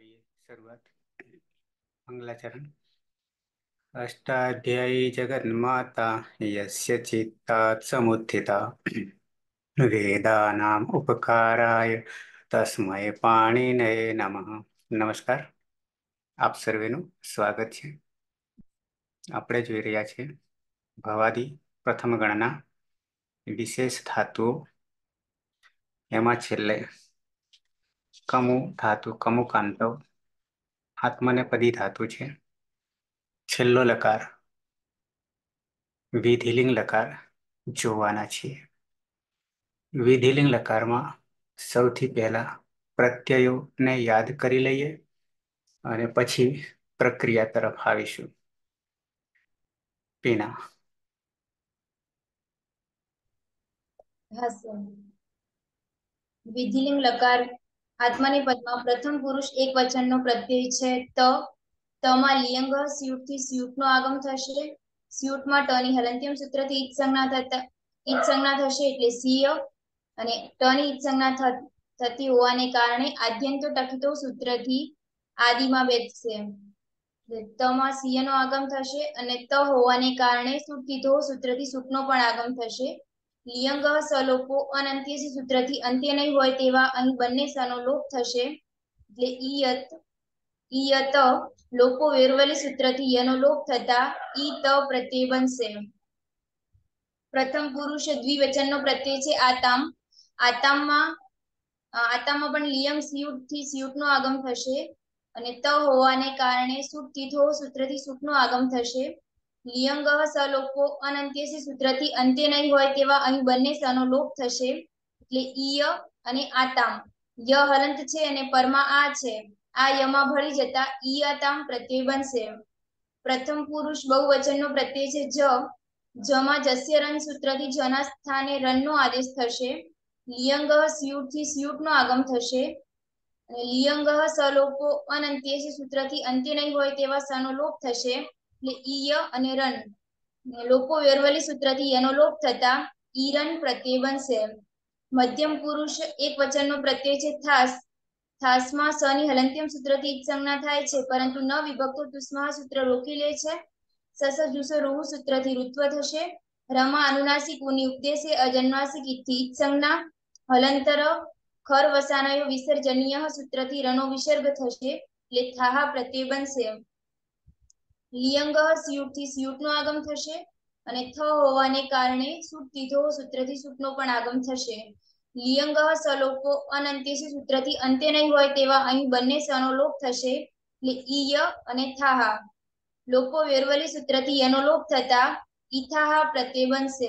કરીએ શરૂઆત મંગલાચરણ અષ્ટાધ્યાયી જગન્માતા યસ્ય ચિત્તાત સમુત્થિતા વેદાનામ ઉપકારાય તસ્મય નય નમઃ નમસ્કાર આપ સર્વેનું સ્વાગત છે આપણે જોઈ રહ્યા છીએ ભવાદી પ્રથમ ગણના વિશેષ ધાતુઓ એમાં છેલ્લે કમુ ધાતુ કમુ કાંતવ આત્મનેપદી ધાતુ છે છેલ્લો લકાર વિધિલિંગ લકાર જોવાના છીએ વિધિલિંગ લકારમાં સૌથી પહેલા પ્રત્યયોને યાદ કરી લઈએ અને પછી પ્રક્રિયા તરફ આવીશું પીના વિધિલિંગ લકાર આત્માની પદમાં પ્રથમ પુરુષ એક વચનનો પ્રત્યય છે ત તમાં લિયંગ સ્યુટ થી સ્યુટ નો આગમ થશે સ્યુટમાં ટ ની હલંત્યમ સૂત્રથી ઈજ સંજ્ઞા થતા ઈજ થશે એટલે સીય અને ટ ની થતી હોવાને કારણે આદ્યંતો ટકિતો સૂત્રથી આદિમાં બેસશે તમાં સિય નો આગમ થશે અને ત હોવાને કારણે સુટીતો સૂત્રથી સુટનો પણ આગમ થશે લિયંગ સલોપો અનંત્યસી સૂત્રથી અંત્ય નહીં હોય તેવા અહીં બંને સનો લોપ થશે એટલે ઈયત ઈયત લોપો વેરવલી સૂત્રથી યનો લોપ થતા ઈ ત પ્રત્યય બનશે પ્રથમ પુરુષ દ્વિવચનનો પ્રત્યે છે આતામ આતામમાં આતામમાં પણ લિયંગ સ્યુટથી સ્યુટનો આગમ થશે અને ત હોવાને કારણે સુટ તિથો સૂત્રથી સુટનો આગમ થશે લિયંગહ સલોપો અનંત્યસી સૂત્રથી અંત્ય નહીં હોય તેવા અહીં બંને સનો લોપ થશે એટલે ઈય અને આતામ ય હલંત છે અને પરમા આ છે આ યમાં ભળી જતા ઈ આતામ પ્રત્યય બનશે પ્રથમ પુરુષ બહુવચનનો પ્રત્યય છે જ જમાં જસ્ય રન સૂત્ર થી જના સ્થાને રનનો આદેશ થશે લિયંગહ સ્યુટથી સ્યુટનો આગમ થશે અને લિયંગહ સલોપો અનંત્યસી સૂત્રથી અંત્ય નહીં હોય તેવા સનો લોપ થશે એટલે ઈય અને રન લોકો વેરવલી સૂત્રથી એનો લોપ થતા ઈરન પ્રત્યય બનશે મધ્યમ પુરુષ એક વચનનો પ્રત્યય છે થાસ થાસમાં સ ની હલંત્યમ સૂત્રથી ઈજ સંજ્ઞા થાય છે પરંતુ ન વિભક્તો તુસ્મા સૂત્ર રોકી લે છે સસ જુસો રૂહ સૂત્રથી ઋત્વ થશે રમા અનુનાસિક ઉની ઉપદેશે અજન્માસિક ઈથી ઈજ સંજ્ઞા હલંતર ખર વસાનાયો વિસર્જનીય સૂત્રથી રણો વિસર્ગ થશે એટલે થાહા પ્રત્યય બનશે લિયંગહ સ્યુટથી સ્યુટનો આગમ થશે અને થ હોવાને કારણે સુટ તીધો સૂત્રથી સૂટનો પણ આગમ થશે લિયંગહ સલોકો અનંતેસી સૂત્રથી અંતે નહીં હોય તેવા અહીં બંને સનો લોપ થશે એટલે ઈય અને થાહા લોકો વેરવલી સૂત્રથી એનો લોપ થતા ઇથાહા પ્રત્યે બનશે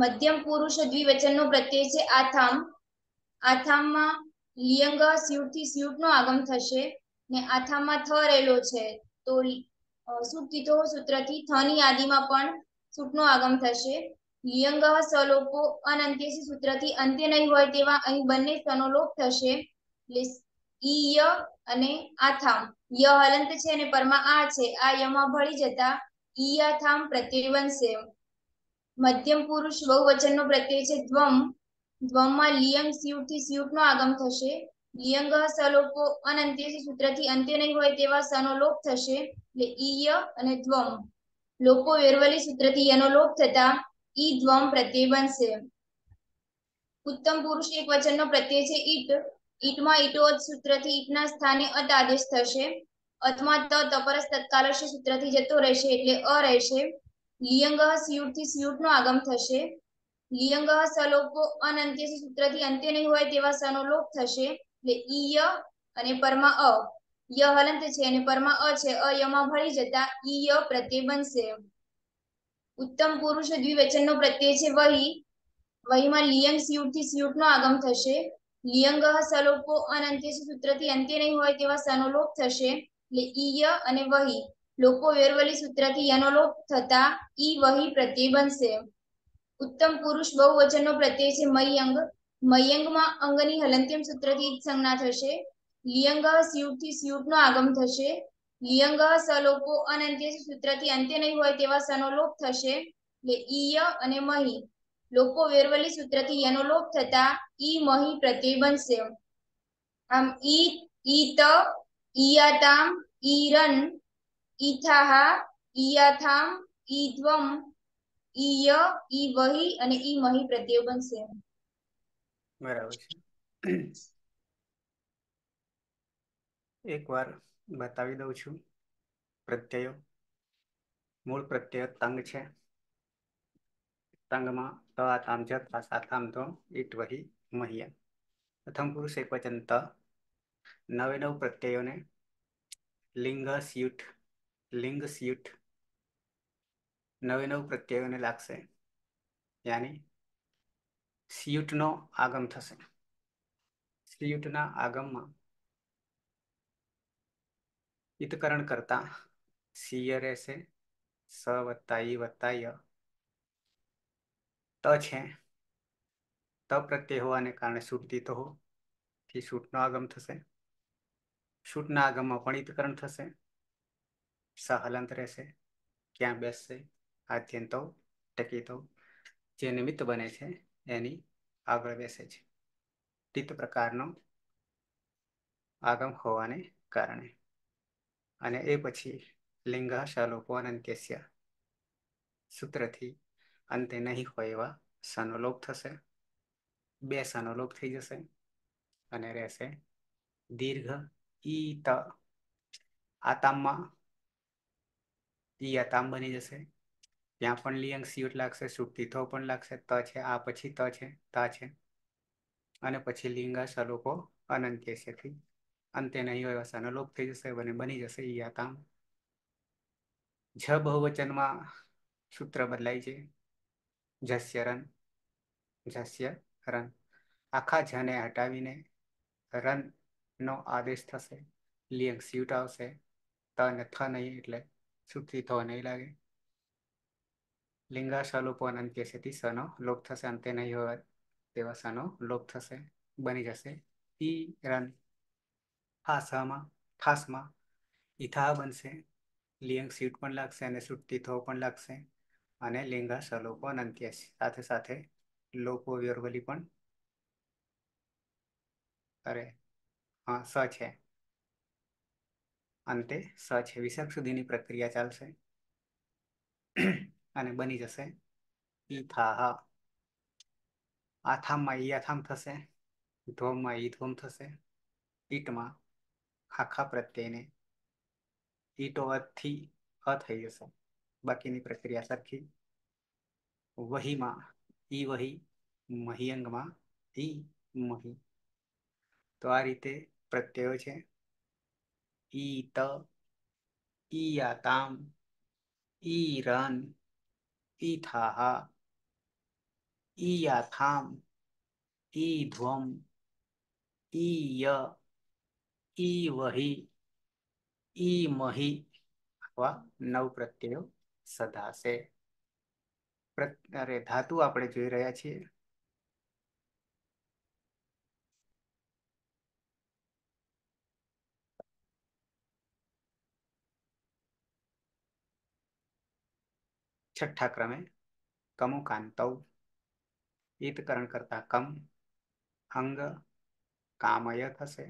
મધ્યમ પુરુષ દ્વિવચનનો પ્રત્યય છે આથામ આથામમાં લિયંગ સ્યુટથી સ્યુટનો આગમ થશે ને આથામમાં થ રહેલો છે તો સુપ્તિતો સૂત્રથી થની યાદીમાં પણ સૂટનો આગમ થશે લિયંગ સલોપો અનંત્યસી સૂત્રથી અંત્ય નહીં હોય તેવા અહીં બંને સ્તનો લોપ થશે એટલે ઈય અને આથામ ય હલંત છે અને પરમાં આ છે આ યમાં ભળી જતા ઈયાથામ પ્રત્યય બનશે મધ્યમ પુરુષ બહુવચનનો પ્રત્યય છે દ્વમ દ્વમમાં લિયંગ સ્યુટથી સ્યુટનો આગમ થશે લિયંગ સલોપો સૂત્ર થી અંત્ય નહીં હોય તેવા સનો લોપ થશે એટલે ઈય અને ધ્વમ લોકો વેરવલી સૂત્રથી યનો લોપ થતા ઈ ધ્વમ પ્રત્યય બનશે ઉત્તમ પુરુષ એક વચનનો પ્રત્યય છે ઈટ ઈટમાં ઈટો થી ઈટના સ્થાને અત આદેશ થશે અથવા ત તપરસ તત્કાલ સૂત્ર થી જતો રહેશે એટલે અ રહેશે લિયંગ સ્યુટથી સ્યુટનો આગમ થશે લિયંગ સલોપો અનંત્યસી સૂત્રથી અંત્ય નહીં હોય તેવા સનો લોપ થશે એટલે ઈય અને પરમા અ ય હલંત છે અને પરમા અ છે અયમાં ભળી જતા ઈય પ્રત્યે બનશે ઉત્તમ પુરુષ દ્વિવચનનો પ્રત્યય છે વહી વહીમાં લિયંગ સ્યુટથી સ્યુટનો આગમ થશે લિયંગ સલોપો અનંત્ય સૂત્રથી અંત્ય નહીં હોય તેવા સનોલોપ થશે એટલે ઈ ય અને વહી લોકો વેરવલી સૂત્ર સૂત્રથી યનોલોપ થતા ઈ વહી પ્રત્યય બનશે ઉત્તમ પુરુષ બહુવચનનો પ્રત્યય છે મયંગ મયંગમાં અંગની હલંત્યમ સૂત્રથી સંજ્ઞા થશે લિયંગ સ્યુટથી સ્યુટનો આગમ થશે લિયંગ સલોપો અનંત્ય સૂત્રથી અંત્ય નહીં હોય તેવા સનો લોપ થશે એટલે ઈય અને મહી લોકો વેરવલી સૂત્રથી યનો લોપ થતા ઈ મહી પ્રત્યય બનશે આમ ઈ ઈત ઈયાતામ ઈરન ઈથાહા ઈયાથામ ઈધ્વમ ઈય ઈ વહી અને ઈ મહી પ્રત્યય બનશે બરાબર છે એકવાર બતાવી દઉં છું પ્રત્યયો મૂળ પ્રત્યય તંગ છે તંગમાં ત આથામ જ સાથામ તો ઈટ વહી મહિયા પ્રથમ પુરુષ એક વચન ત નવે નવ પ્રત્યયોને લિંગ સ્યુટ લિંગ સ્યુટ નવે નવ પ્રત્યયોને લાગશે યાની સિયુટનો આગમ થશે સિયુટના આગમમાં ઇતકરણ કરતા સિય રહેશે સ વત્તા ઈ વત્તા ય ત છે ત પ્રત્યય હોવાને કારણે સૂટતી તો થી સૂટનો આગમ થશે સૂટના આગમમાં પણ ઇતકરણ થશે સ હલંત રહેશે ક્યાં બેસશે ટકી તો જે નિમિત્ત બને છે એની આગળ બેસે છે ટીત પ્રકારનો આગમ હોવાને કારણે અને એ પછી લિંગાશાલોપો અનંત્યસ્ય સૂત્રથી અંતે નહીં હોય એવા સનોલોપ થશે બે સનોલોપ થઈ જશે અને રહેશે દીર્ઘ ઈ ત આતામમાં ઈ આતામ બની જશે ત્યાં પણ લિયંગ સ્યુટ લાગશે સુપ્તિથો પણ લાગશે ત છે આ પછી ત છે તા છે અને પછી લિંગા સલોકો અનંત્ય છેથી અંતે નહીં હોય વસાનો લોપ થઈ જશે અને બની જશે યાતામ જ બહુવચનમાં સૂત્ર બદલાય છે જસ્ય રન જસ્ય રન આખા જને હટાવીને રન નો આદેશ થશે લિયંગ સ્યુટ આવશે ત ને થ નહીં એટલે સુપ્તિથો નહીં લાગે લિંગા લિંગાશાલુપ અનંત કેશેથી સનો લોપ થશે અંતે નહીં હોય તેવા સનો લોપ થશે બની જશે ઈ રન ફાસમાં ફાસમાં ઈથા બનશે લિયંગ સીટ પણ લાગશે અને સુટતી થો પણ લાગશે અને લિંગાશાલુપ અનંત કેશ સાથે સાથે લોકો વ્યર્વલી પણ અરે હા સ છે અંતે સ છે વિસર્ગ સુધીની પ્રક્રિયા ચાલશે અને બની જશે ઈ થા આથામમાં ઈ આથામ થશે ધોમમાં ઈ ધોમ થશે ઈટમાં ખાખા પ્રત્યેને ઈટો અથી અ થઈ જશે બાકીની પ્રક્રિયા સરખી વહીમાં ઈ વહી મહિયંગમાં ઈ મહી તો આ રીતે પ્રત્યયો છે ઈ ત ઈયાતામ રન पीठाः ईयाथाम् ईध्वम् ईय ઈવહી ઈમહી આવા નવ પ્રત્યયો સધાશે અરે ધાતુ આપણે જોઈ રહ્યા છીએ છઠ્ઠા ક્રમે है कमो कांतौ ઈતકરણ કરતા કમ અંગ કામય થશે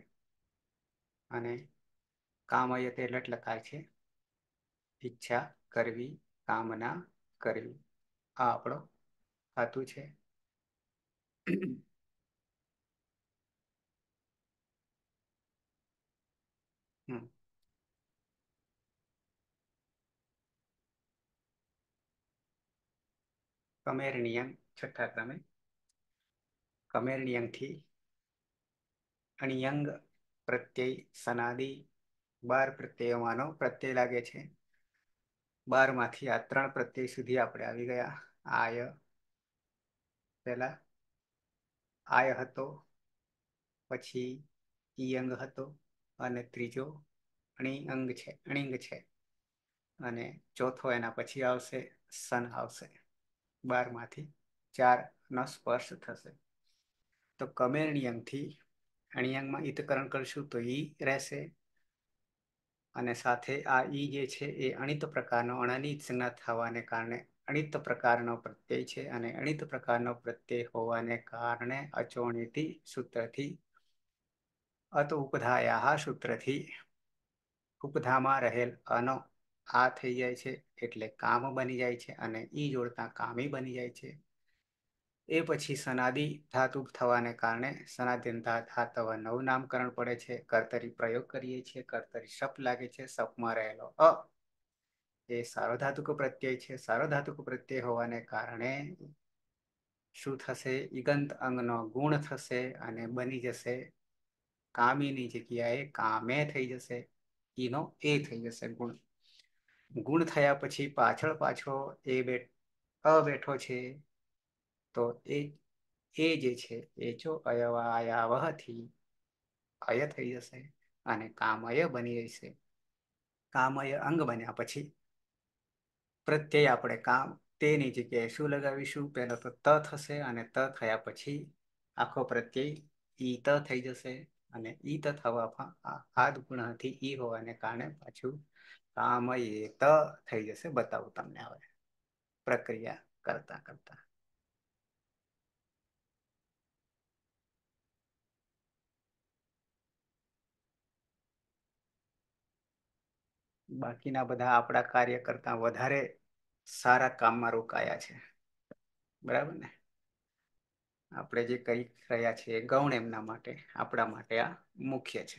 અને કામય તે એટલે લખાય છે ઈચ્છા કરવી કામના કરવી આ આપણો ધાતુ છે કમેરણિયંગ છઠ્ઠા ક્રમે કમેરણિયંગથી અણિયંગ પ્રત્યય સનાદિ બાર પ્રત્યયોમાંનો પ્રત્યય લાગે છે બારમાંથી આ ત્રણ પ્રત્યય સુધી આપણે આવી ગયા આય પહેલા આય હતો પછી ઈયંગ હતો અને ત્રીજો અણિઅંગ છે અણિંગ છે અને ચોથો એના પછી આવશે સન આવશે બારમાંથી ચારનો સ્પર્શ થશે તો કમેરણિયંગથી અણિયંગમાં ઇતકરણ કરશું તો ઈ રહેશે અને સાથે આ ઈ જે છે એ અણિત પ્રકારનો અણનિત સંજ્ઞા થવાને કારણે અણિત પ્રકારનો પ્રત્યય છે અને અણિત પ્રકારનો પ્રત્યય હોવાને કારણે અચોણીથી સૂત્રથી અત ઉપધાયા સૂત્રથી ઉપધામાં રહેલ અનો આ થઈ જાય છે એટલે કામ બની જાય છે અને ઈ જોડતા કામી બની જાય છે એ પછી સનાદી ધાતુ થવાને કારણે સનાદિન ધાતવા નવું નામકરણ પડે છે કર્તરી પ્રયોગ કરીએ છીએ કર્તરી શપ લાગે છે સપમાં રહેલો અ એ સારો ધાતુક પ્રત્યય છે સારો ધાતુક પ્રત્યય હોવાને કારણે શું થશે ઈગંત અંગનો ગુણ થશે અને બની જશે કામીની જગ્યાએ કામે થઈ જશે ઈનો એ થઈ જશે ગુણ ગુણ થયા પછી પાછળ પાછો એ બેઠ અ બેઠો છે તો એ એ જે છે એ જો અયવાયાવહથી અય થઈ જશે અને કામય બની જશે કામય અંગ બન્યા પછી પ્રત્યય આપણે કામ તેની જગ્યાએ શું લગાવીશું પહેલાં તો ત થશે અને ત થયા પછી આખો પ્રત્યય ઈ ત થઈ જશે અને ઈ ત થવા આ ગુણ હતી ઈ હોવાને કારણે પાછું થઈ જશે બતાવું તમને હવે પ્રક્રિયા કરતા કરતા બાકીના બધા આપણા કાર્ય કરતા વધારે સારા કામમાં રોકાયા છે બરાબર ને આપણે જે કરી રહ્યા છીએ ગૌણ એમના માટે આપણા માટે આ મુખ્ય છે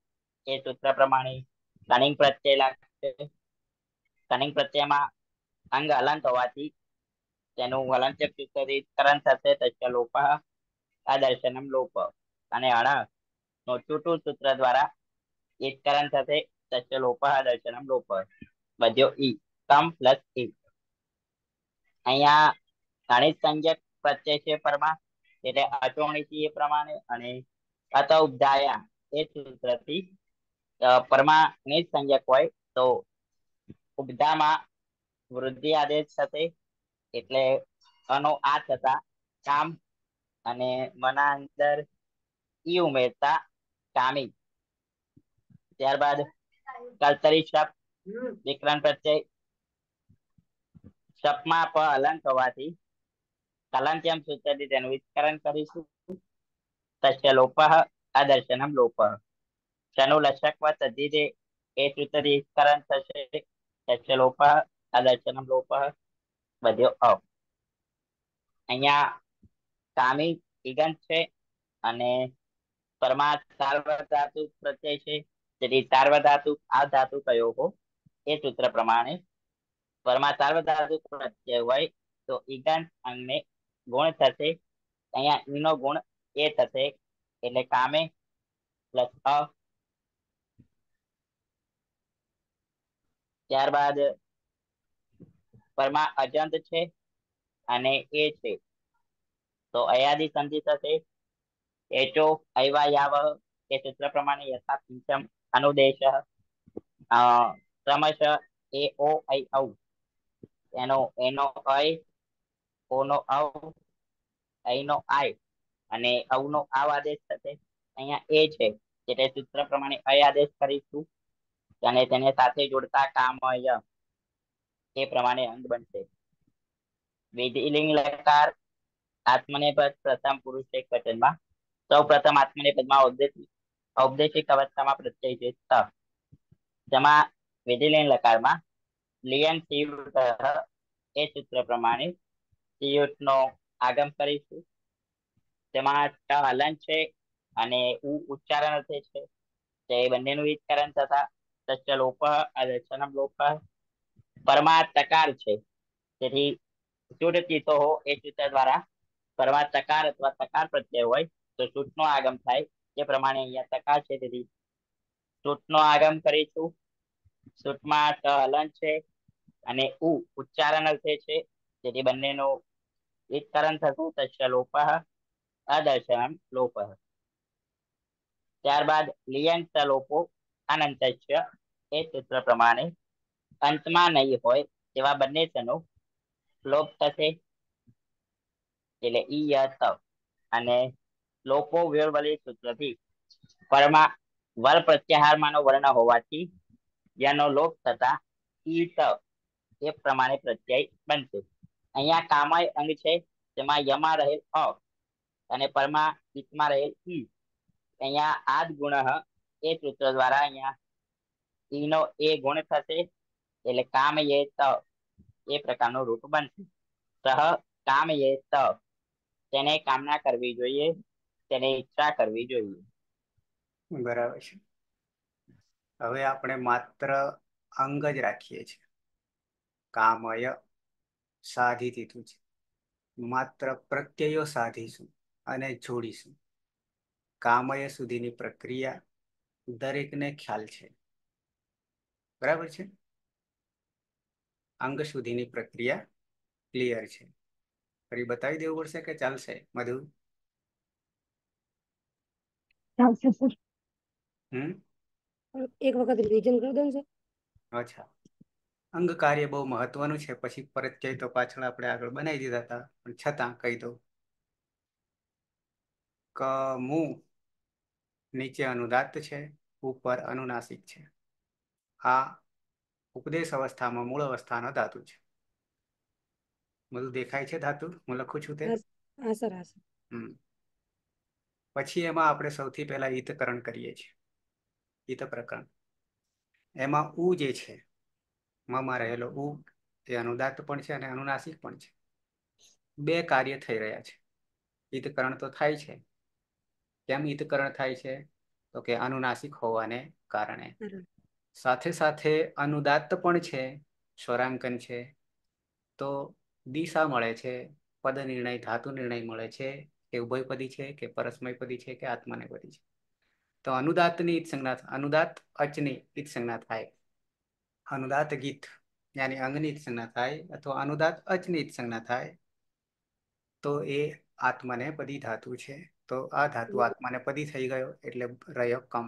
એ સૂત્ર પ્રમાણે કનિંગ પ્રત્યય લાગશે કનિંગ પ્રત્યયમાં અંગ હલંત હોવાથી તેનું હલંત કરણ થશે તસ્ય લોપ આ દર્શનમ લોપ અને અણ નું છૂટું સૂત્ર દ્વારા એકકરણ થશે તસ્ય લોપ આ દર્શનમ લોપ બધ્યો ઈ e. કમ પ્લસ ઈ e. અહીંયા ગણિત સંજક પ્રત્યય છે પરમા એટલે અચોણી એ પ્રમાણે અને અત ઉપધાયા એ સૂત્રથી પરમાં નિજ સંજ્ઞક હોય તો ઉબધામાં વૃદ્ધિ આદેશ થશે એટલે અનો આ થતા કામ અને મના અંદર ઈ ઉમેરતા કામી ત્યારબાદ કલ્તરી શપ વિકરણ પ્રત્યય શપમાં પ અલંક હોવાથી એમ સૂચતી તેનું વિસ્તરણ કરીશું તસ્ય લોપ અદર્શનમ લોપ જેનું લક્ષકમાં તદ્દીદે એતૃતરીકરણ થશે તસ્ય લોપઃ અદર્શનમ લોપઃ બધ્યો અવ અહીંયા કામી ઇગંત છે અને પરમાર્થ સાર્વધાતુ પ્રત્યય છે તેથી સાર્વધાતુ આ ધાતુ કયો હો એ સૂત્ર પ્રમાણે પરમા પરમાર્થ સાર્વધાતુ પ્રત્યય હોય તો ઇગંત અને ગુણ થશે અહીંયા ઈનો ગુણ એ થશે એટલે કામે પ્લસ અ ત્યારબાદ પરમા અજંત છે અને એ છે તો અયાદી સંધિ થશે એચો અયવાયાવ એ સૂત્ર પ્રમાણે યથા કિંચમ અનુદેશ ક્રમશ એ ઓ ઐ ઔ એનો એનો અય ઓનો ઔ ઐનો આય અને અવનો આવ આદેશ થશે અહીંયા એ છે એટલે સૂત્ર પ્રમાણે અય આદેશ કરીશું અને તેને સાથે જોડતા કામય તે પ્રમાણે અંગ બનશે વિધિલિંગ લકાર આત્મનેપદ પ્રથમ પુરુષ એક વચનમાં સૌ પ્રથમ આત્મનેપદમાં ઔપદેશિક ઔપદેશિક અવસ્થામાં પ્રત્યય છે ત જેમાં વિધિલિંગ લકારમાં લિયન સિયુટ એ સૂત્ર પ્રમાણે સિયુટનો આગમ કરીશું તેમાં ટ હલન છે અને ઉ ઉચ્ચારણ અર્થે છે તે બંનેનું વિચકરણ તથા તસ્યલોપઃ આ દર્શનમ લોપઃ પરમાર્થકાર છે તેથી શુદ્ધ ચિત્તો એ ચિત્ત દ્વારા પરમાર્થકાર અથવા તકાર પ્રત્યય હોય તો સૂટનો આગમ થાય તે પ્રમાણે અહીંયા તકાર છે તેથી નો આગમ કરીશું સૂટમાં ત હલન છે અને ઉ ઉચ્ચારણ અર્થે છે તેથી બંનેનો એકતરણ થશે તસ્ય લોપઃ અદર્શનમ લોપઃ ત્યારબાદ લિયંત લોપો અનંતસ્ય એ સૂત્ર પ્રમાણે અંતમાં નહીં હોય તેવા બંને શનો લોપ થશે એટલે ઈ યથ અને લોકો વ્યવલી સૂત્રથી પરમા વલ પ્રત્યાહારમાંનો વર્ણ હોવાથી જેનો લોપ થતા ઈ ત એ પ્રમાણે પ્રત્યય બનશે અહીંયા કામય અંગ છે તેમાં યમાં રહેલ અ અને પરમા ઈતમાં રહેલ ઈ અહીંયા આદ ગુણ એ સૂત્ર દ્વારા અહીંયા ઈ નો એ ગુણ થશે એટલે કામ એ તવ એ પ્રકારનું રૂપ બનશે સહ કામ એ તવ તેને કામના કરવી જોઈએ તેને ઈચ્છા કરવી જોઈએ બરાબર છે હવે આપણે માત્ર અંગ જ રાખીએ છીએ કામય સાધી દીધું છે માત્ર પ્રત્યયો સાધીશું અને જોડીશું કામય સુધીની પ્રક્રિયા દરેકને ખ્યાલ છે બરાબર છે અંગ સુધીની પ્રક્રિયા ક્લિયર છે ફરી બતાવી દેવું પડશે કે ચાલશે મધુ હમ એક વખત રિવિઝન કરી દઉં સર અચ્છા અંગ કાર્ય બહુ મહત્વનું છે પછી પરત પ્રત્યય તો પાછળ આપણે આગળ બનાવી દીધા હતા પણ છતાં કહી દઉં કમું નીચે અનુદાત્ત છે ઉપર અનુનાસિક છે આ ઉપદેશ અવસ્થામાં મૂળ અવસ્થાનો ધાતુ છે બધું દેખાય છે ધાતુ હું લખું છું તે પછી એમાં આપણે સૌથી પહેલા હિતકરણ કરીએ છીએ હિત પ્રકરણ એમાં ઉ જે છે મમાં રહેલો ઉ તે અનુદાત પણ છે અને અનુનાસિક પણ છે બે કાર્ય થઈ રહ્યા છે હિતકરણ તો થાય છે કેમ ઈતકરણ થાય છે તો કે અનુનાસિક હોવાને કારણે સાથે સાથે અનુદાત્ત પણ છે સ્વરાંકન છે તો દિશા મળે છે પદ નિર્ણય ધાતુ નિર્ણય મળે છે કે ઉભયપદી છે કે પરસ્મયપદી છે કે આત્માનેપદી છે તો અનુદાતની ઈત સંજ્ઞા અનુદાત અચની ઈત સંજ્ઞા થાય અનુદાત ગીત યાની અંગની સંજ્ઞા થાય અથવા અનુદાત અચની સંજ્ઞા થાય તો એ આત્માને પદી ધાતુ છે તો આ ધાતુ આત્માને પદી થઈ ગયો એટલે રહ્યો કમ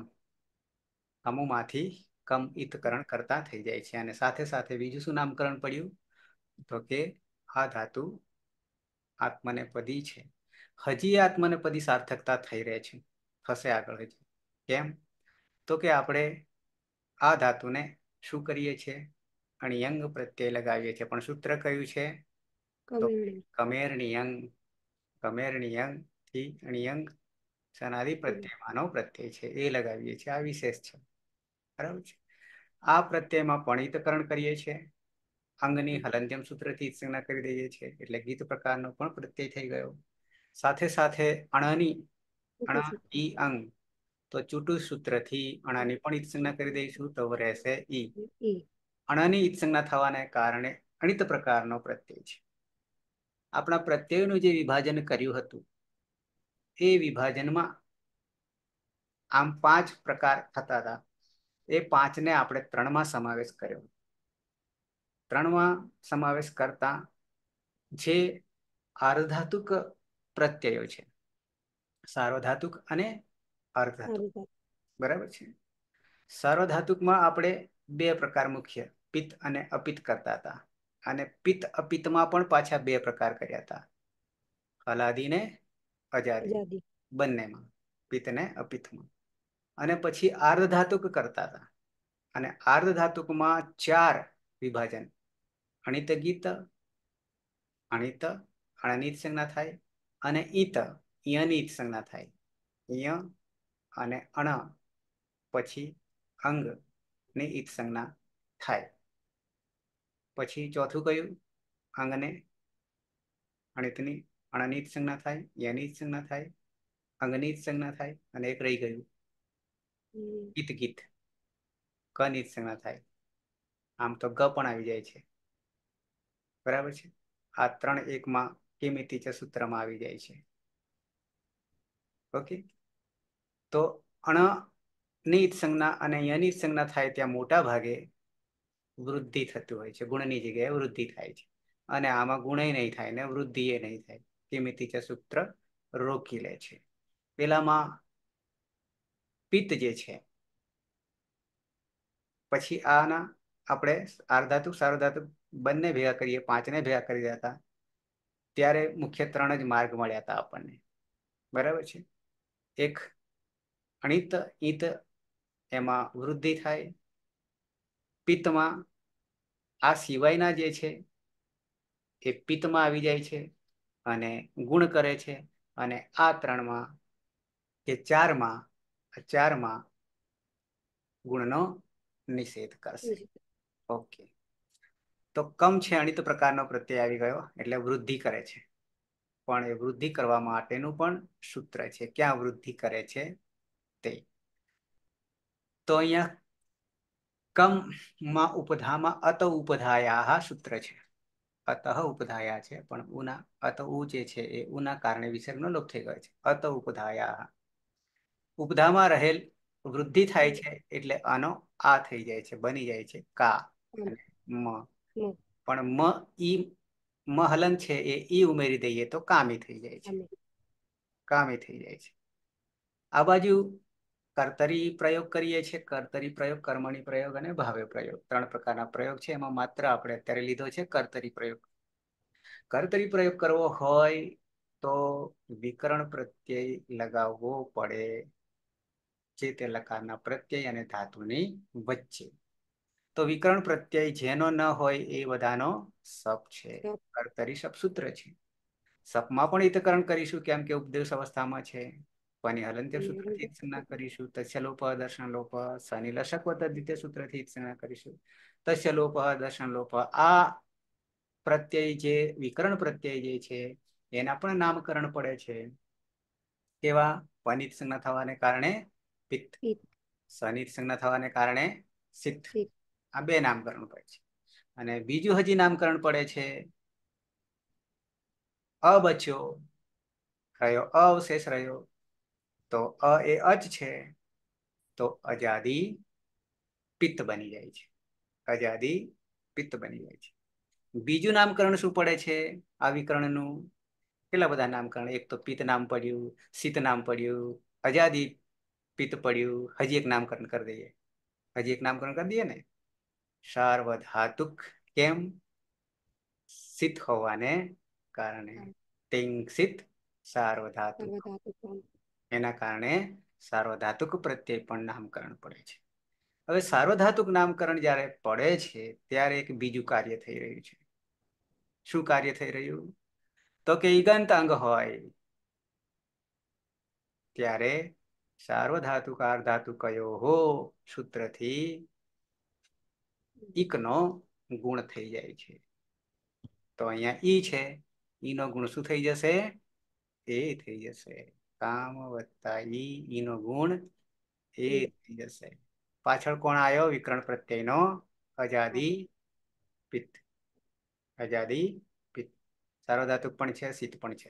કમુમાંથી કમ ઇતકરણ કરતા થઈ જાય છે અને સાથે સાથે બીજું શું નામકરણ પડ્યું તો કે આ ધાતુ આત્મને પદી છે હજી આત્મને પદી સાર્થકતા થઈ રહે છે થશે આગળ હજી કેમ તો કે આપણે આ ધાતુને શું કરીએ છીએ અણિયંગ પ્રત્યય લગાવીએ છીએ પણ સૂત્ર કયું છે કમેરણીયંગ કમેરણીયંગ થી અણિયંગ સનાદિ પ્રત્યય માનવ પ્રત્યય છે એ લગાવીએ છીએ આ વિશેષ છે બરાબર છે આ પ્રત્યયમાં પણિતકરણ કરીએ છીએ અંગની હલંત્યમ સૂત્રથી સંજ્ઞા કરી દઈએ છીએ એટલે ગીત પ્રકારનો પણ પ્રત્યય થઈ ગયો સાથે સાથે અણની અણ ઈ અંગ તો ચૂટુ સૂત્રથી અણની પણ ઈત્સંજ્ઞા કરી દઈશું તો રહેશે ઈ અણની ઈત્સંજ્ઞા થવાને કારણે અણિત પ્રકારનો પ્રત્યય છે આપણા પ્રત્યયનું જે વિભાજન કર્યું હતું એ વિભાજનમાં આમ પાંચ પ્રકાર થતા હતા એ પાંચને આપણે ત્રણમાં સમાવેશ કર્યો ત્રણમાં સમાવેશ કરતા જે આર્ધાતુક પ્રત્યયો છે સાર્વધાતુક અને અર્ધાતુક બરાબર છે સાર્વધાતુકમાં આપણે બે પ્રકાર મુખ્ય પિત્ત અને અપિત કરતા હતા અને પિત્ત અપિતમાં પણ પાછા બે પ્રકાર કર્યા હતા હલાદીને અજાદી બંનેમાં પિત્ત ને અપિત્તમાં અને પછી આર્ધધાતુક કરતા હતા અને આર્ધધાતુકમાં ચાર વિભાજન અણિત ગીત અણિત અણનીત સંજ્ઞા થાય અને ઈત યનીત સંજ્ઞા થાય ઈય અને અણ પછી અંગ ની ઈત સંજ્ઞા થાય પછી ચોથું કયું અંગને અણિતની અણનિત સંજ્ઞા થાય યનિત સંજ્ઞા થાય અંગનિત સંજ્ઞા થાય અને એક રહી ગયું ગીત ગીત કનિત સંજ્ઞા થાય આમ તો ગ પણ આવી જાય છે બરાબર છે આ ત્રણ એકમાં કિંમતી સૂત્રમાં આવી જાય છે ઓકે તો અણનિત સંજ્ઞા અને યનિત સંજ્ઞા થાય ત્યાં મોટા ભાગે વૃદ્ધિ થતું હોય છે ગુણની જગ્યાએ વૃદ્ધિ થાય છે અને આમાં ગુણે નહીં થાય ને વૃદ્ધિ એ નહીં થાય ત્રિમિતિજય સૂત્ર રોકી લે છે પેલામાં પિત્ત જે છે પછી આના આપણે આર્ધાતુ સારધાતુ બંને ભેગા કરીએ પાંચને ભેગા કરી હતા ત્યારે મુખ્ય ત્રણ જ માર્ગ મળ્યા હતા આપણને બરાબર છે એક અણિત ઈત એમાં વૃદ્ધિ થાય પિત્તમાં આ સિવાયના જે છે એ પિત્તમાં આવી જાય છે અને ગુણ કરે છે અને આ ત્રણમાં કે ચારમાં આ ચારમાં ગુણનો નિષેધ કરશે ઓકે તો કમ છે અણિત પ્રકારનો પ્રત્યય આવી ગયો એટલે વૃદ્ધિ કરે છે પણ એ વૃદ્ધિ કરવા માટેનું પણ સૂત્ર છે ક્યાં વૃદ્ધિ કરે છે તે તો અહીંયા કમ માં ઉપધામાં અત ઉપધાયા સૂત્ર છે અતઃ ઉપધાયા છે પણ ઉના અત ઉ જે છે એ ઉના કારણે વિસર્ગનો લોપ થઈ ગયો છે અત ઉપધાયા ઉપધામાં રહેલ વૃદ્ધિ થાય છે એટલે આનો આ થઈ જાય છે બની જાય છે કા મ પણ મ ઈ મ હલન છે એ ઈ ઉમેરી દઈએ તો કામી થઈ જાય છે કામી થઈ જાય છે આ બાજુ કર્તરી પ્રયોગ કરીએ છીએ કર્તરી પ્રયોગ કર્મણી પ્રયોગ અને ભાવે પ્રયોગ ત્રણ પ્રકારના પ્રયોગ છે એમાં માત્ર આપણે અત્યારે લીધો છે કર્તરી પ્રયોગ કર્તરી પ્રયોગ કરવો હોય તો વિકરણ પ્રત્યય લગાવવો પડે જે તે લકારના પ્રત્યય અને ધાતુની વચ્ચે તો વિકરણ પ્રત્યય જેનો ન હોય એ બધાનો સપ છે કર્તરી સપસૂત્ર છે સપમાં પણ ઇતકરણ કરીશું કેમ કે ઉપદેશ અવસ્થામાં છે કોની હલંત્ય સૂત્રથી ઈત્સના કરીશું તસ્યલોપ દર્શન લોપ શનિ લશક વત દ્વિતીય સૂત્રથી ઈત્સના કરીશું તસ્યલોપ દર્શન લોપ આ પ્રત્યય જે વિકરણ પ્રત્યય જે છે એના પણ નામકરણ પડે છે કેવા પનિત સંજ્ઞા થવાને કારણે પિત્ત સનિત સંજ્ઞા થવાને કારણે સિદ્ધ આ બે નામકરણ પડે છે અને બીજું હજી નામકરણ પડે છે અબચ્યો રહ્યો અવશેષ રહ્યો તો અ એ અજ છે તો અજાદી પિત્ત બની જાય છે અજાદી પિત્ત બની જાય છે બીજું નામકરણ શું પડે છે આ વિકરણનું કેટલા બધા નામકરણ એક તો પિત્ત નામ પડ્યું શીત નામ પડ્યું અજાદી પિત્ત પડ્યું હજી એક નામકરણ કરી દઈએ હજી એક નામકરણ કરી દઈએ ને સાર્વધાતુક કેમ સિત હોવાને કારણે તિંગ સિત સાર્વધાતુક એના કારણે સાર્વધાતુક પ્રત્યય પણ નામકરણ પડે છે હવે સાર્વધાતુક નામકરણ જ્યારે પડે છે ત્યારે એક બીજું કાર્ય થઈ રહ્યું છે શું કાર્ય થઈ રહ્યું તો કે ઈગંત અંગ હોય ત્યારે સાર્વધાતુક આર્ધાતુ કયો હો સૂત્રથી ઈકનો ગુણ થઈ જાય છે તો અહીંયા ઈ છે ઈનો ગુણ શું થઈ જશે એ થઈ જશે કામ વત્તા ઈ ઈનો ગુણ એ થઈ જશે પાછળ કોણ આવ્યો વિકરણ પ્રત્યયનો અજાદી પિત્ત અજાદી પિત્ત સારો પણ છે સિત પણ છે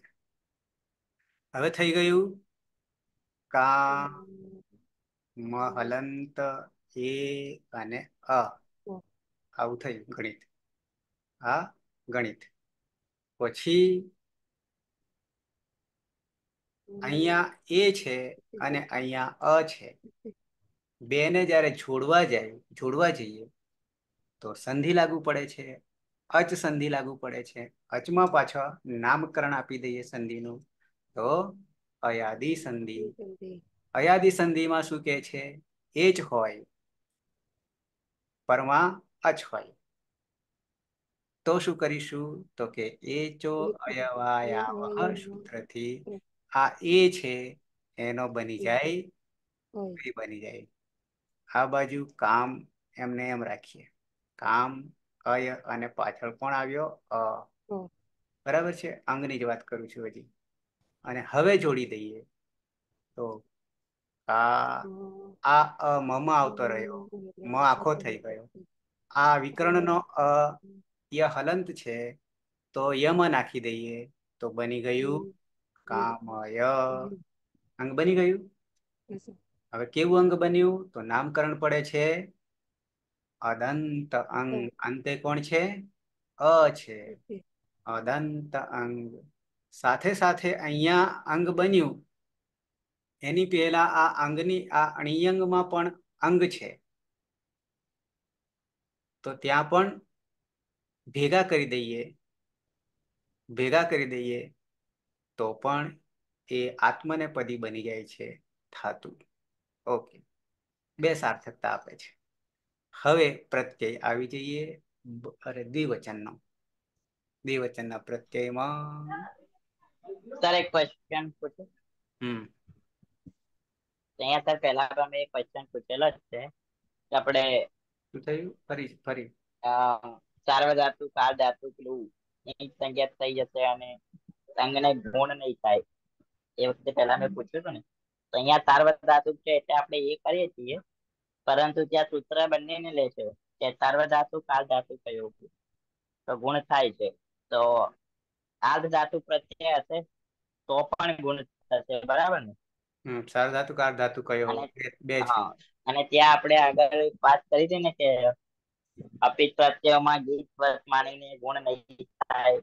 હવે થઈ ગયું કા મ હલંત એ અને અ આવું થયું ગણિત આ ગણિત પછી અહીંયા એ છે અને અહીંયા અ છે બેને જ્યારે જોડવા જાય જોડવા જઈએ તો સંધિ લાગુ પડે છે અચ સંધિ લાગુ પડે છે અચમાં પાછા નામકરણ આપી દઈએ સંધિનું તો અયાદી સંધિ અયાદી સંધિમાં શું કે છે એ જ હોય પરમાં અચ હોય તો શું કરીશું તો કે એ ચો અયવાયાવહ સૂત્રથી આ એ છે એનો બની જાય બની જાય આ બાજુ કામ એમને એમ રાખીએ કામ અય અને પાછળ કોણ આવ્યો અ બરાબર છે અંગની જ વાત કરું છું હજી અને હવે જોડી દઈએ તો આ આ અ મમાં આવતો રહ્યો મ આખો થઈ ગયો આ વિકરણનો અ ય હલંત છે તો યમ નાખી દઈએ તો બની ગયું કામય અંગ બની ગયું હવે કેવું અંગ બન્યું તો નામકરણ પડે છે અદંત અંગ અંતે કોણ છે અ છે અદંત અંગ સાથે સાથે અહીંયા અંગ બન્યું એની પહેલા આ અંગની આ અણિયંગમાં પણ અંગ છે તો ત્યાં પણ ભેગા કરી દઈએ ભેગા કરી દઈએ તો પણ એ પદી બની જાય છે ધાતુ ઓકે બે સાર્થકતા આપે છે હવે પ્રત્યય આવી જઈએ અરે દ્વિવચનનો દ્વિવચનના પ્રત્યયમાં સર એક હમ અહીંયા સર પહેલા તમે એક ક્વેશ્ચન પૂછેલો છે કે આપણે શું થયું ફરી ફરી સાર્વધાતુ કાળ ધાતુ પેલું સંજ્ઞા થઈ જશે અને અંગને ગુણ નહીં થાય એ વખતે પહેલા મેં પૂછ્યું હતું ને તો અહીંયા સાર્વધ ધાતુ છે એટલે આપણે એ કરીએ છીએ પરંતુ ત્યાં સૂત્ર બંનેને લે છે કે સાર્વ ધાતુ કાળ ધાતુ કયો તો ગુણ થાય છે તો આર્ધ ધાતુ પ્રત્યય હશે તો પણ ગુણ થશે બરાબર ને હમ ધાતુ કાળ ધાતુ કયો બે અને ત્યાં આપણે આગળ વાત કરી હતી ને કે અપિત પ્રત્યયમાં ગીત માનીને ગુણ નહીં થાય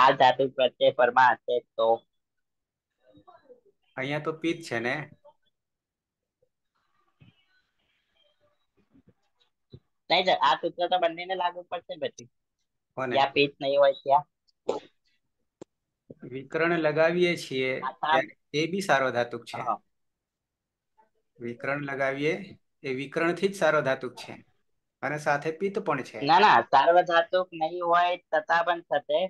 આ ધાતુ પ્રત્યે પરમાર છે તો અહીંયા તો પી છે ને નહીં સર આ સૂત્ર તો બંનેને લાગુ પડશે પછી જ્યાં પીચ નહીં હોય ત્યાં વિકરણ લગાવીએ છીએ એ બી સારો ધાતુક છે વિકરણ લગાવીએ એ વિકરણ થી જ સારો ધાતુક છે અને સાથે પિત્ત પણ છે ના ના સાર્વધાતુક નહીં હોય તથા પણ થશે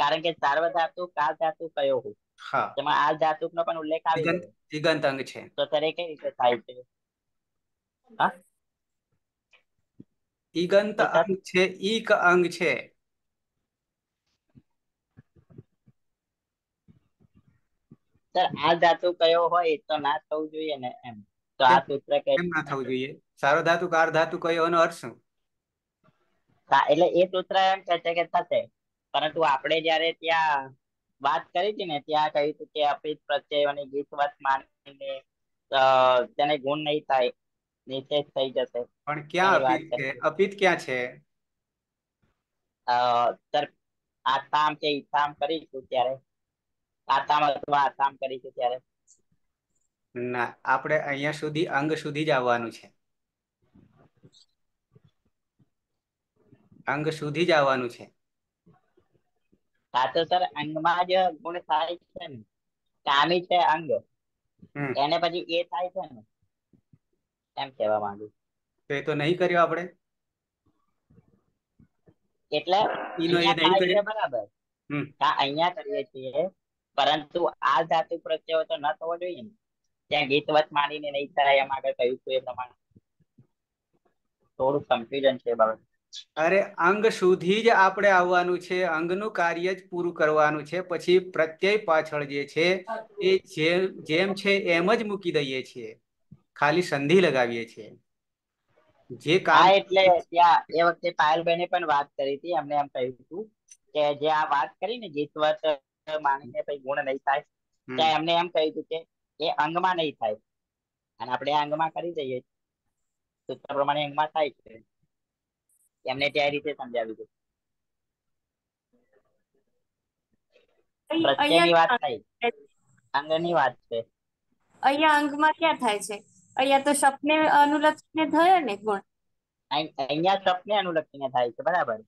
કારણ કે સાર્વધાતુ કા ધાતુ કયો હોય હા તેમાં આ ધાતુક નો પણ ઉલ્લેખ આવી દિગંત અંગ છે તો ત્યારે કઈ રીતે થાય છે હા ઈગંત અંગ છે ઈક અંગ છે સર આ ધાતુ કયો હોય તો ના થવું જોઈએ ને એમ તો આ સૂત્ર કે ના થવું જોઈએ સારો ધાતુ કાર ધાતુ કયો એનો અર્થ શું એટલે એ સૂત્ર એમ કહે છે કે થશે પરંતુ આપણે જયારે ત્યાં વાત કરી હતી ને ત્યાં કહ્યું હતું કે અપિત પ્રત્યયોની ગીત વાત માનીને તેને ગુણ નહીં થાય નિષેધ થઈ જશે પણ ક્યાં અપિત ક્યાં છે સર આસામ કે ઈસામ કરીશું ત્યારે આસામ અથવા આસામ કરીશું ત્યારે ના આપણે અહીંયા સુધી અંગ સુધી જ આવવાનું છે અંગ સુધી જ આવવાનું છે હા તો સર અંગમાં જ ગુણ થાય છે ને કામી છે અંગ એને પછી એ થાય છે ને એમ કહેવા માંગુ તો એ તો નહીં કર્યો આપણે એટલે બરાબર અહીંયા કરીએ છીએ પરંતુ આ ધાતુ પ્રત્યયો તો ન થવો જોઈએ ને ત્યાં ગીતવત માનીને નહીં થાય એમ આગળ કહ્યું હતું એ પ્રમાણે થોડું કન્ફ્યુઝન છે બાબત અરે અંગ સુધી જ આપણે આવવાનું છે અંગનું કાર્ય જ પૂરું કરવાનું છે પછી પ્રત્યય પાછળ જે છે એ જેમ છે એમ જ મૂકી દઈએ છીએ ખાલી સંધિ લગાવીએ છીએ જે કામ એટલે ત્યાં એ વખતે પાયલબેને પણ વાત કરી હતી એમને એમ કહ્યું હતું કે જે આ વાત કરી ને જીતવત માણીને પછી ગુણ નહીં થાય ત્યાં એમને એમ કહ્યું હતું કે એ અંગમાં નહીં થાય અને આપણે અંગમાં કરી દઈએ સૂત્ર પ્રમાણે અંગમાં થાય છે એમને ત્યાં રીતે સમજાવી દે પ્રત્યેની વાત થઈ અંગની વાત છે અહીંયા અંગમાં ક્યાં થાય છે અહીંયા તો સપને અનુલક્ષીને થયો ને ગુણ અહીંયા સપને અનુલક્ષીને થાય છે બરાબર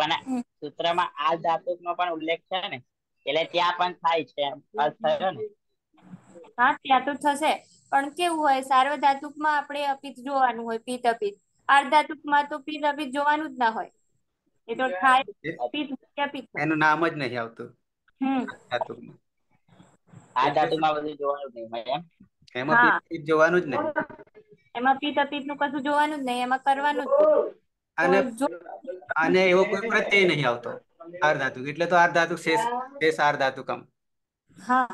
પણ સૂત્રમાં આ ધાતુક નો પણ ઉલ્લેખ છે ને એટલે ત્યાં પણ થાય છે અર્થ થયો ને હા ત્યાં તો થશે પણ કેવું હોય સાર્વધાતુકમાં આપણે અપિત જોવાનું હોય પિત અપિત અર્ધાતુકમાં તો પીર અભી જોવાનું જ ના હોય એ તો થાય પીર પીર એનું નામ જ નહીં આવતું અર્ધાતુકમાં આ ધાતુમાં બધું જોવાનું જ નહીં એમ એમાં પીત જોવાનું જ નહીં એમાં પિત અપિત નું કશું જોવાનું જ નહીં એમાં કરવાનું જ અને અને એવો કોઈ પ્રત્યય નહીં આવતો આર્ધાતુક એટલે તો આર્ધાતુક શેષ શેષ અર્ધાતુકમ હા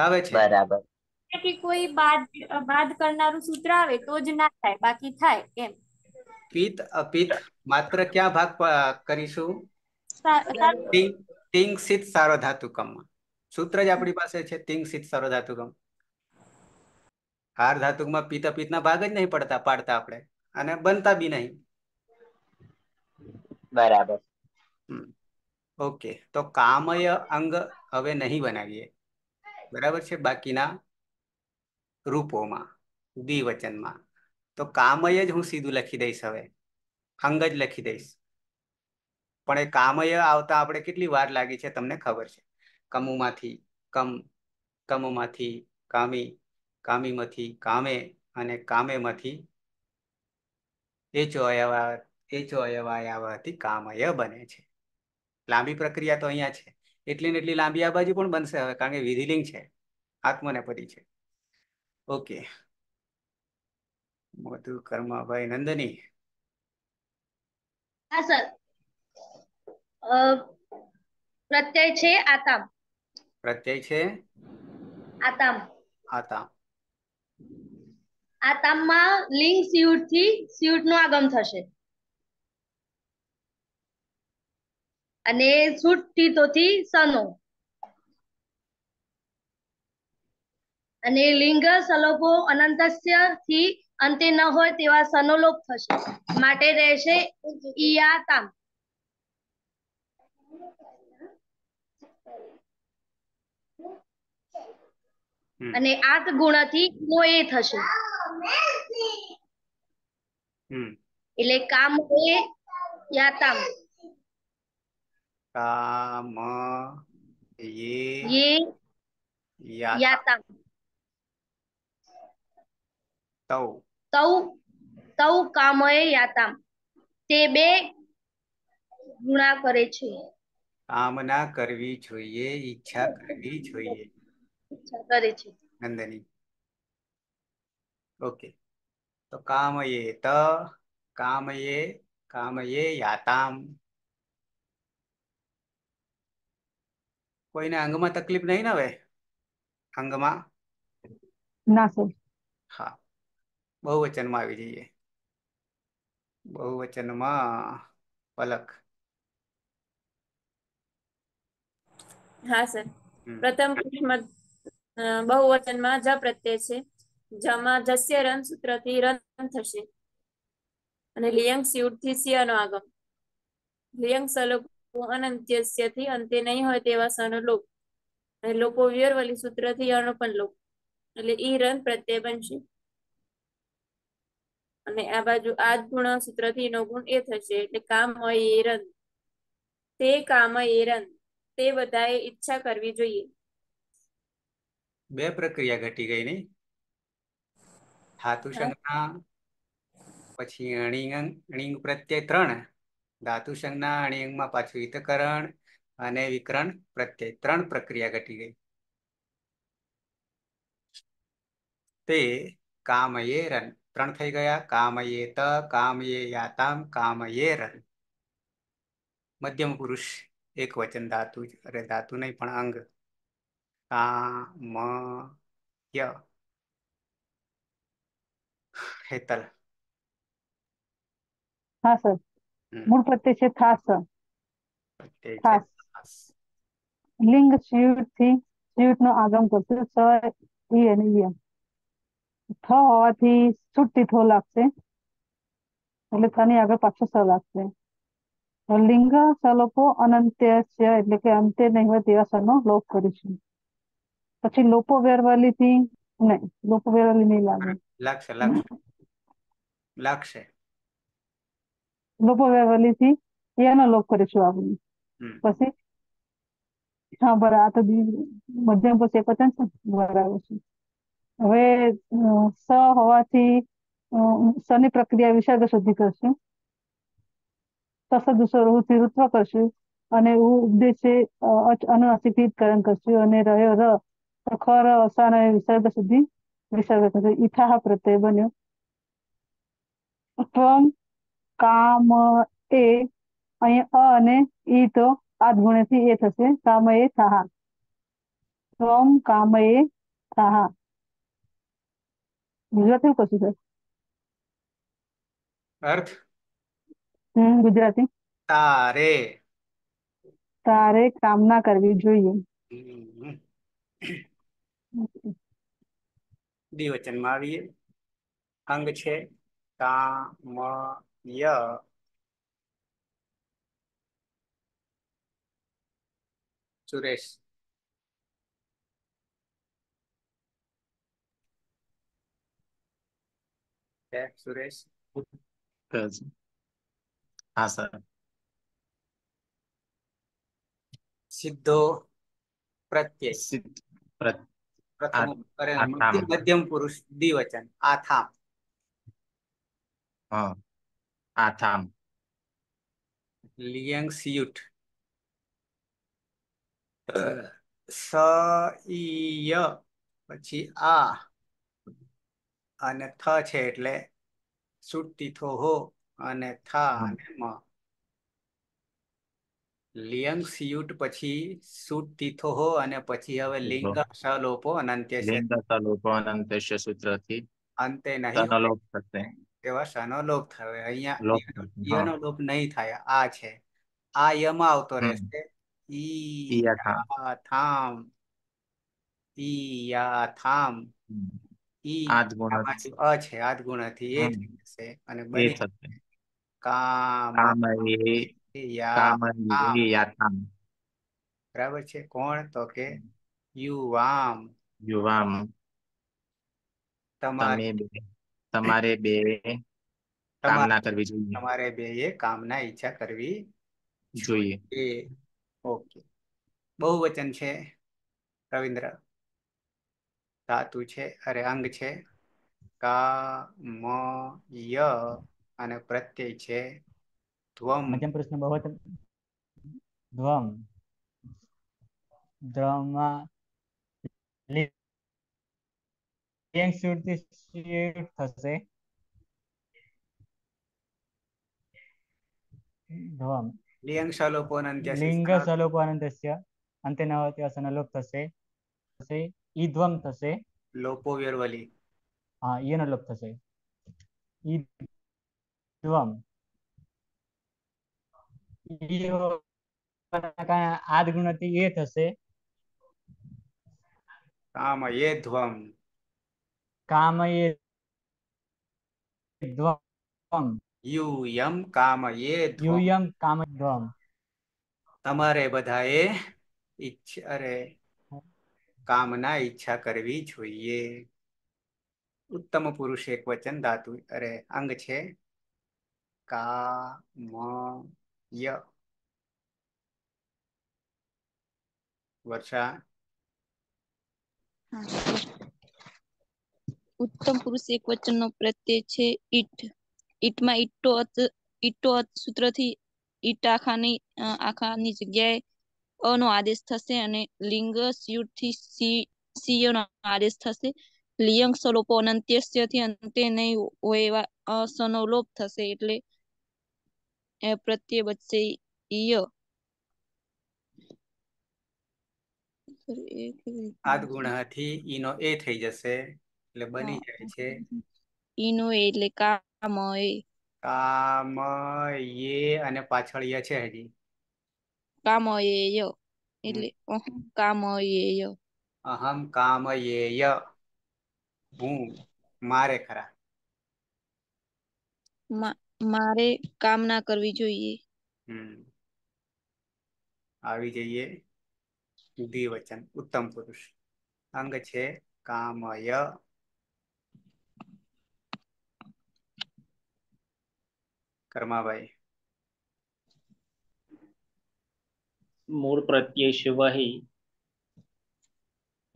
આવે છે બરાબર કે કોઈ બાદ બાદ કરનારું સૂત્ર આવે તો જ ના થાય બાકી થાય એમ પિત અપિત માત્ર ક્યાં ભાગ કરીશું તિંગ સિત સારો ધાતુકમ સૂત્ર જ આપણી પાસે છે તિંગ સિત સારો ધાતુકમ હાર ધાતુકમાં પિત અપિત ના ભાગ જ નહીં પડતા પાડતા આપણે અને બનતા બી નહીં બરાબર ઓકે તો કામય અંગ હવે નહીં બનાવીએ બરાબર છે બાકીના રૂપોમાં દ્વિવચનમાં તો કામય જ હું સીધું લખી દઈશ હવે અંગ જ લખી દઈશ પણ એ કામય આવતા આપણે કેટલી વાર લાગી છે તમને ખબર છે કમુમાંથી કમ કમુમાંથી કામી કામીમાંથી કામે અને કામેમાંથી એ ચો અયવા એ ચો અયવાયાવાથી કામય બને છે લાંબી પ્રક્રિયા તો અહીંયા છે એટલી ને એટલી લાંબી આ બાજુ પણ બનશે હવે કારણ કે વિધિલિંગ છે આત્મનેપદી છે ઓકે મધુ કર્માભાઈ નંદની હા સર પ્રત્યય છે આતામ પ્રત્યય છે આતામ આતામ આતામમાં લિંગ સ્યુટ થી સ્યુટ નો આગમ થશે અને સુટ તોથી સનો અને લિંગ સલોભો અનંતસ્ય થી અંતે ન હોય તેવા સનોલોપ થશે માટે રહેશે ઇયાતામ અને આત ગુણથી નો એ થશે એટલે કામ એ યાતામ કામ યાતામ તૌ તૌ તૌ કામય યાતામ તે બે ગુણા કરે છે કામના કરવી જોઈએ ઈચ્છા કરવી જોઈએ ઈચ્છા કરે છે નંદની ઓકે તો કામયે ત કામયે કામયે યાતામ કોઈને અંગમાં તકલીફ નહીં ને હવે અંગમાં ના સર હા બહુવચનમાં આવી જઈએ બહુવચનમાં પલક હા સર પ્રથમ બહુવચનમાં જ પ્રત્યય છે જમાં જસ્ય રન સૂત્રથી રન થશે અને લિયંગ સ્યુડથી સિયાનો આગમ લિયંગ સલોપ અનંત્યસ્યથી અંતે નહીં હોય તેવા સનો લોક અને લોકો વિયરવલી સૂત્રથી અણુ પણ લોક એટલે ઈ રન પ્રત્યય બનશે અને આ બાજુ આ ગુણ સૂત્રથી એનો ગુણ એ થશે એટલે કામ એરન તે કામ એરન તે બધાએ ઈચ્છા કરવી જોઈએ બે પ્રક્રિયા ઘટી ગઈ નહીં ધાતુ સંજ્ઞા પછી અણિંગ અણિંગ પ્રત્યય ત્રણ ધાતુ સંજ્ઞા અણિંગમાં પાછું હિતકરણ અને વિકરણ પ્રત્યય ત્રણ પ્રક્રિયા ઘટી ગઈ તે કામ રન ત્રણ થઈ ગયા કામયે ત કામયેત કામયે રન મધ્યમ પુરુષ એક વચન ધાતુ અરે ધાતુ નહીં પણ અંગ કામય હેતલ હા સર મૂળ પ્રત્યે છે લિંગ શિયુટ થી શિયુટ નો આગમ કરશે સ ઈ અને યમ છ હોવાથી છૂટતી થો લાગશે એટલે થની આગળ પાછો સ લાગશે લિંગ સલોપો અનંત્ય છે એટલે કે અંતે નહીં હોય તેવા સનો લોપ કરીશું પછી લોપો વેરવાલી થી નહીં લોપો વેરવાલી નહીં લાગે લાગશે લાગશે લોપો વેરવાલી થી એનો લોપ કરીશું આપણે પછી હા બરાબર આ તો મધ્યમ પછી એક છે બરાબર છે હવે સ હોવાથી અ, સની પ્રક્રિયા વિસર્ગ સુધી કરશું તસદુસ થી રુત્વ કરશું અને હું ઉપદેશે અ, અચ અનુનાસિકથી કરણ કરશું અને રહ્યો ર તો ખ અસાન વિસર્ગ સુધી વિસર્ગ કરશું ઈથાહ પ્રત્યય બન્યો ત્વમ કામ એ અહીંયા અ અને ઈ તો આદ ગુણેથી એ થશે કામ એ થાહા ત્વમ કામ એ થાહા गुजराती में क्वेश्चन है अर्थ गुजराती तारे कामना करवी जोईए दिवचन मारिए अंग छे Suresh Yeah, Suresh. Present. Yes, sir. Siddho Pratyay. Siddho Pratyay. Atham. Madhyam Purush Divachan. Atham. Oh. Atham. Liang Siyut. Eh, Sa-i-ya. ah અને થ છે એટલે સુટતી થો હો અને થા અને મ લિયંગ સિયુટ પછી સુટ તીથો હો અને પછી હવે લિંગ સલોપો અનંત્ય લિંગ સલોપો અનંત્ય સૂત્રથી અંતે નહીં સનલોપ થશે એવા સનોલોપ થવે અહીંયા યનો લોપ નહીં થાય આ છે આ યમાં આવતો રહેશે ઈ થામ ઈ થામ ઈ આદ છે આદ એ થઈ અને બને કામ કામ બરાબર છે કોણ તો કે યુવામ યુવામ તમારે તમારે બે કામના કરવી જોઈએ તમારે બે એ કામના ઈચ્છા કરવી જોઈએ ઓકે બહુ વચન છે રવિન્દ્ર ધાતુ છે અરે અંગ છે કા મ ય અને પ્રત્યય છે ધ્વમ મધ્યમ પ્રશ્ન બહુવચન ધ્વમ ધ્રમા લિંગ સુધી શિફ્ટ થશે ધ્વમ લિંગ સલોપોન લિંગ સલોપોન અંત્ય અંતે નવત્ય સનલોપ થશે થશે ઈ દ્વંગ થશે લોપો વેરવલી હા ઈનો લોપ થશે ઈ દ્વંગ આદગુણતિ એ થશે કામ એ ધ્વમ કામ એ ધ્વમ યુયમ કામ એ યુયમ કામ ધ્વમ તમારે બધાએ ઈચ્છ અરે કામના ઈચ્છા કરવી જોઈએ ઉત્તમ પુરુષ એક વચન ધાતુ અરે અંગ છે કામય વર્ષા ઉત્તમ પુરુષ એક વચન નો પ્રત્યય છે ઈટ ઈટમાં ઈટો ઈટો સૂત્ર થી ઈટ આખાની આખાની જગ્યાએ અ નો આદેશ થશે અને લિંગ સ્યુથી સી સી નો આદેશ થશે લિયંગ સલોપો અનંત્યસ્યથી અંતે નહીં હોય એવા અસનો લોપ થશે એટલે પ્રત્યે બચશે ઈય ઈનો એ થઈ જશે એટલે બની જાય છે ઈનો એ એટલે કામ એ કામ અને પાછળ છે હજી કામયેય એટલે અહમ કામયેય અહમ કામયેય હું મારે ખરા મારે કામના કરવી જોઈએ આવી જઈએ દ્વિવચન ઉત્તમ પુરુષ અંગ છે કામય કર્માભાઈ મૂળ પ્રત્યે શિવહી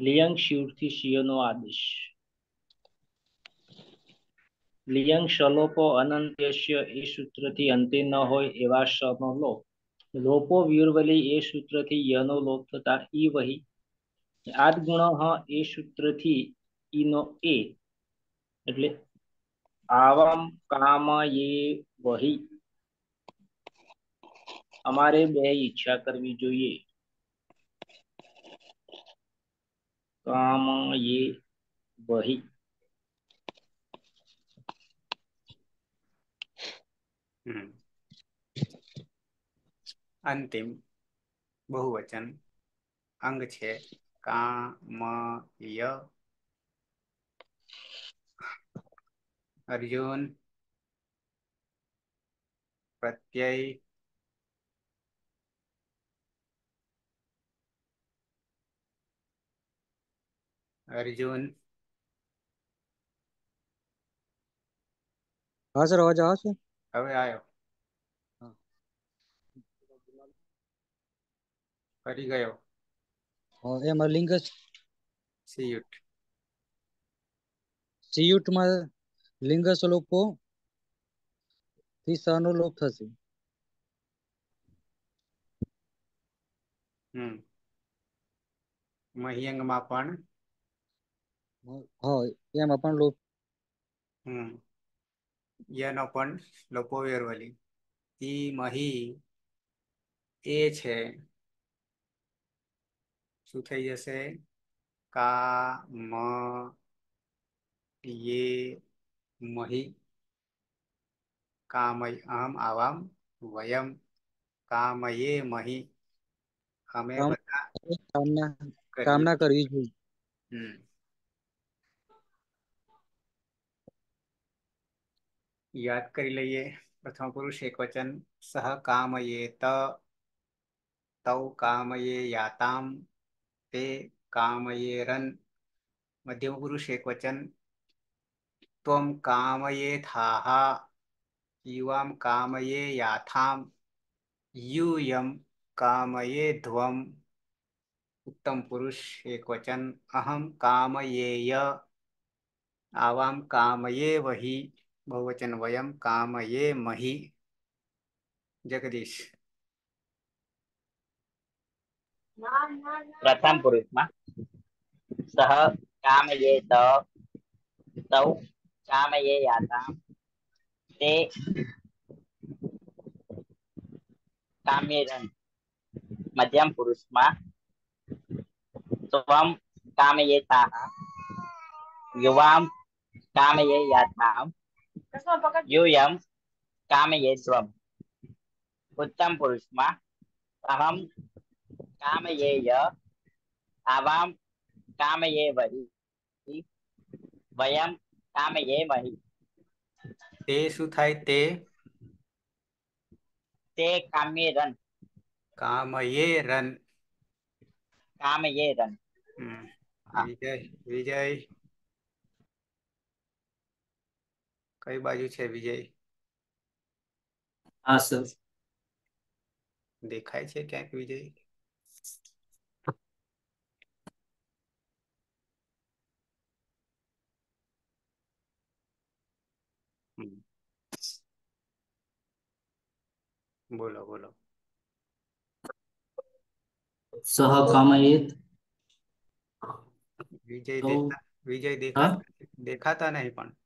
લિયંગ શિવથી શિયનો આદેશ લિયંગ શલોપો અનંત્યશ્ય એ સૂત્રથી અંતે ન હોય એવા શનો લોપ લોપો વ્યુરવલી એ સૂત્રથી યનો લોપ થતા ઈ વહી આદગુણ એ સૂત્રથી ઈનો એ એટલે આવામ કામ એ વહી हमारे बे इच्छा करनी जो ये काम ये वही हम्म। अंतिम बहुवचन अंग छे काम अर्जुन प्रत्यय અર્જુન હા સર અવાજ આવે છે હવે આવ્યો ફરી ગયો એ મારું લિંક જ સીયુટ સીયુટમાં લિંગ સ્વરૂપો થી સહનો લોપ થશે હમ મહ્યંગમાં પણ હોય એમાં પણ લોપ યનો પણ લોપો વેરવલી તી મહી એ છે શું થઈ જશે કા મ યે મહી કામય અહમ આવામ વયમ કામયે મહી અમે બધા કામના કામના કરવી જોઈએ હમ યાદ કરી લઈએ પ્રથમ પુરુષ એક વચન સહ કામયેત તૌ કામયે યાતામ તે કામયેરન મધ્યમ પુરુષ એક વચન ત્વમ કામયે થાહા યુવામ કામયે યાથામ यूयम कामये ध्वम उत्तम पुरुष एक वचन अहम कामयेय आवाम कामये वही બહુવચન વયમ કામયે મહી જગદીશ પ્રથમ પુરુષમાં સહ કામયે ત તૌ કામયે યાતા તે કામ્યરન મધ્યમ પુરુષમાં સ્વમ કામયેતા યુવામ કામયે યાતા యూయం కామయేత్వం ఉత్తం పురుష్మ అహం కామయేయ అవాం కామయేవరి వయం కామయేమహి તેસુ થાય તે તે કામેરન કામયેરન કામયેરન વિજય વિજય કઈ બાજુ છે વિજય હા સર દેખાય છે ક્યાંક વિજય બોલો બોલો સહકામયિત વિજય દેખાતા વિજય દેખાતા દેખાતા નહીં પણ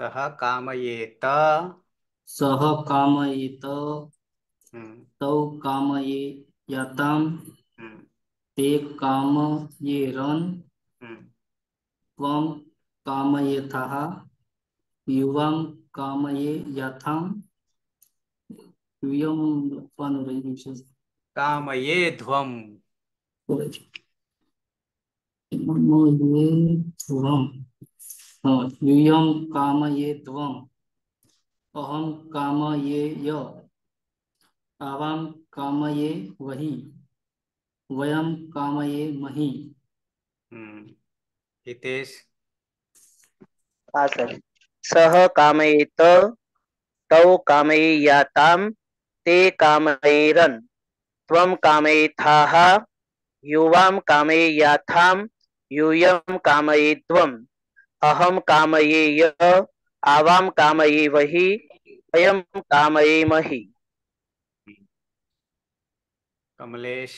सह कामयेत सह कामयेत हम्म। तौ कामयेयताम हम्म। ते कामयेरन हम्म। त्वं कामयेथः युवां कामयेयथां ध्वम यूयम काम ये त्वम अहम काम ये य आवाम काम ये वही वयम काम ये मही हितेश हाँ सर सह कामयेत तौ कामयेयाताम ते कामयेरन त्वम कामयेथाः युवाम कामयेयाथाम यूयम कामयेद्वम अहम कामये य आवाम कामये वही अयम कामये मही कमलेश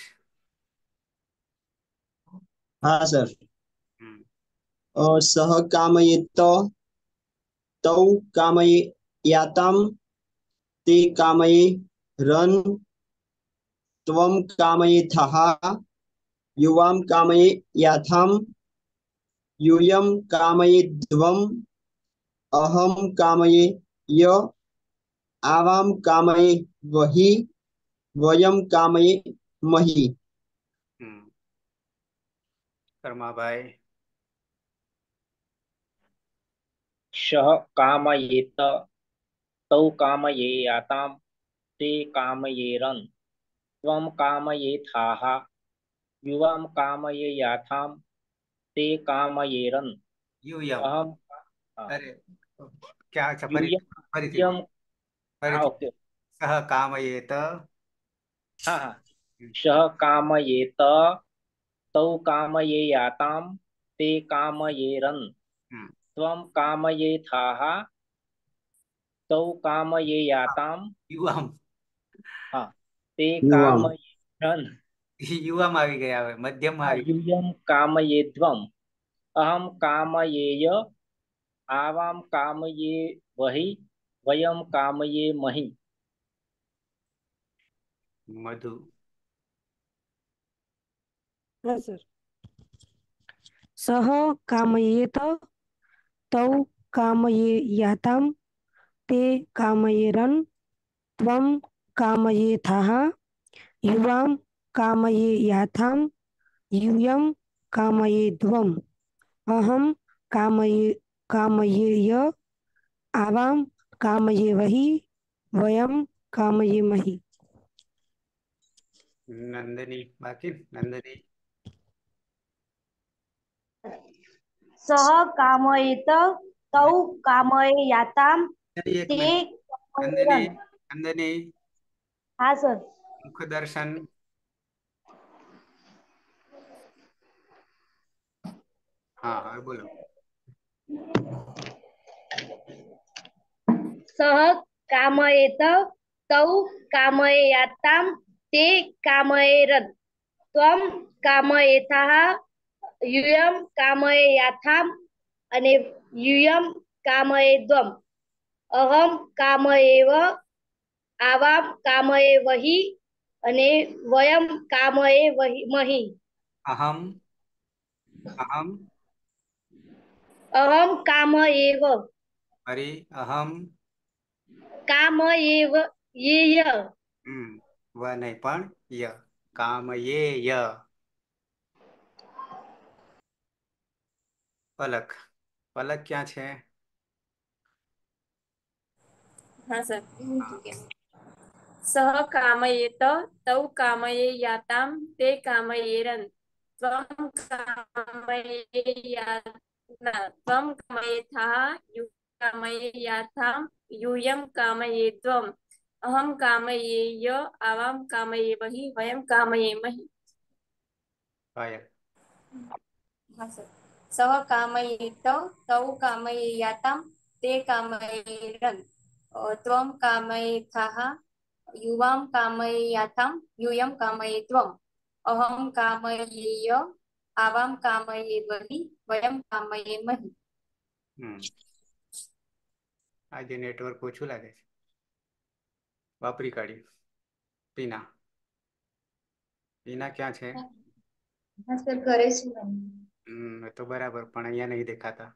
हाँ सर और हम्म। सह कामये तो तो कामये यातम ते कामये रन तवम कामये था युवाम कामये याथम यूयम कामये ध्वम अहम कामये य आवाम कामये वही वयम कामये मही कर्मा हम्म। भाई शह कामयेत तौ कामयेयाताम ते कामयेरन त्वं युवाम युवां कामयेयाथाम ते कामयेरन् यूयम् अहं अरे क्या अच्छा परिचय ओके सः कामयेत हा हा सः कामयेत तौ कामयेयातां ते कामयेरन् हम्म। त्वं कामयेथाः तौ कामयेयातां युवं हा ते कामयेरन् યુવામાં આવી ગયા હવે મધ્યમાં આવી યુયમ કામયેદ્વમ અહમ કામયેય આવામ કામયે વહી વયમ કામયે મહી મધુ હા સર સહ કામયેત તૌ કામયેયાતામ તે કામયેરન ત્વમ કામયેથાહ યુવામ કામયે યાથામ યુયમ કામયે ધ્વમ અહમ કામયે કામયે ય આવામ કામયે વહી વયમ કામયે મહી નંદની બાકી નંદની સહ કામયિત તૌ કામય યાતામ તે નંદની નંદની હા સર મુખ દર્શન હા હવે બોલો સહ કામયેત તૌ કામયેયાતામ તે કામયેરત્વમ કામયેથાહ યુયમ કામયેયાથામ અને યુયમ કામયેદ્વમ અહમ કામયેવ આવામ કામયે વહી અને વયમ કામયે વહી મહી અહમ અહમ अहम काम एव हरि अहम काम एव ये य व नाही पण य काम ये य પલક પલક ક્યાં છે હા સર સહ કામયેત તૌ કામયે યાતામ તે કામયેરન ત્વમ કામયે યાત त्वं कामयेथः युः कामयेयाथां यूयं कामयेद्वम् अहं कामयेय आवां कामयेमहि वयं कामयेमहि सः कामयेत तौ कामयेयातां ते कामयेरन् त्वं कामयेथः युवां कामयेयाथां यूयं कामयेत्वम् अहं कामयेय આવામ કામયે વહી વયમ કામયે મહી આજે નેટવર્ક ઓછું લાગે છે વાપરી કાઢ્યું પીના પીના ક્યાં છે સર ઘરે છું હમ તો બરાબર પણ અહીંયા નહીં દેખાતા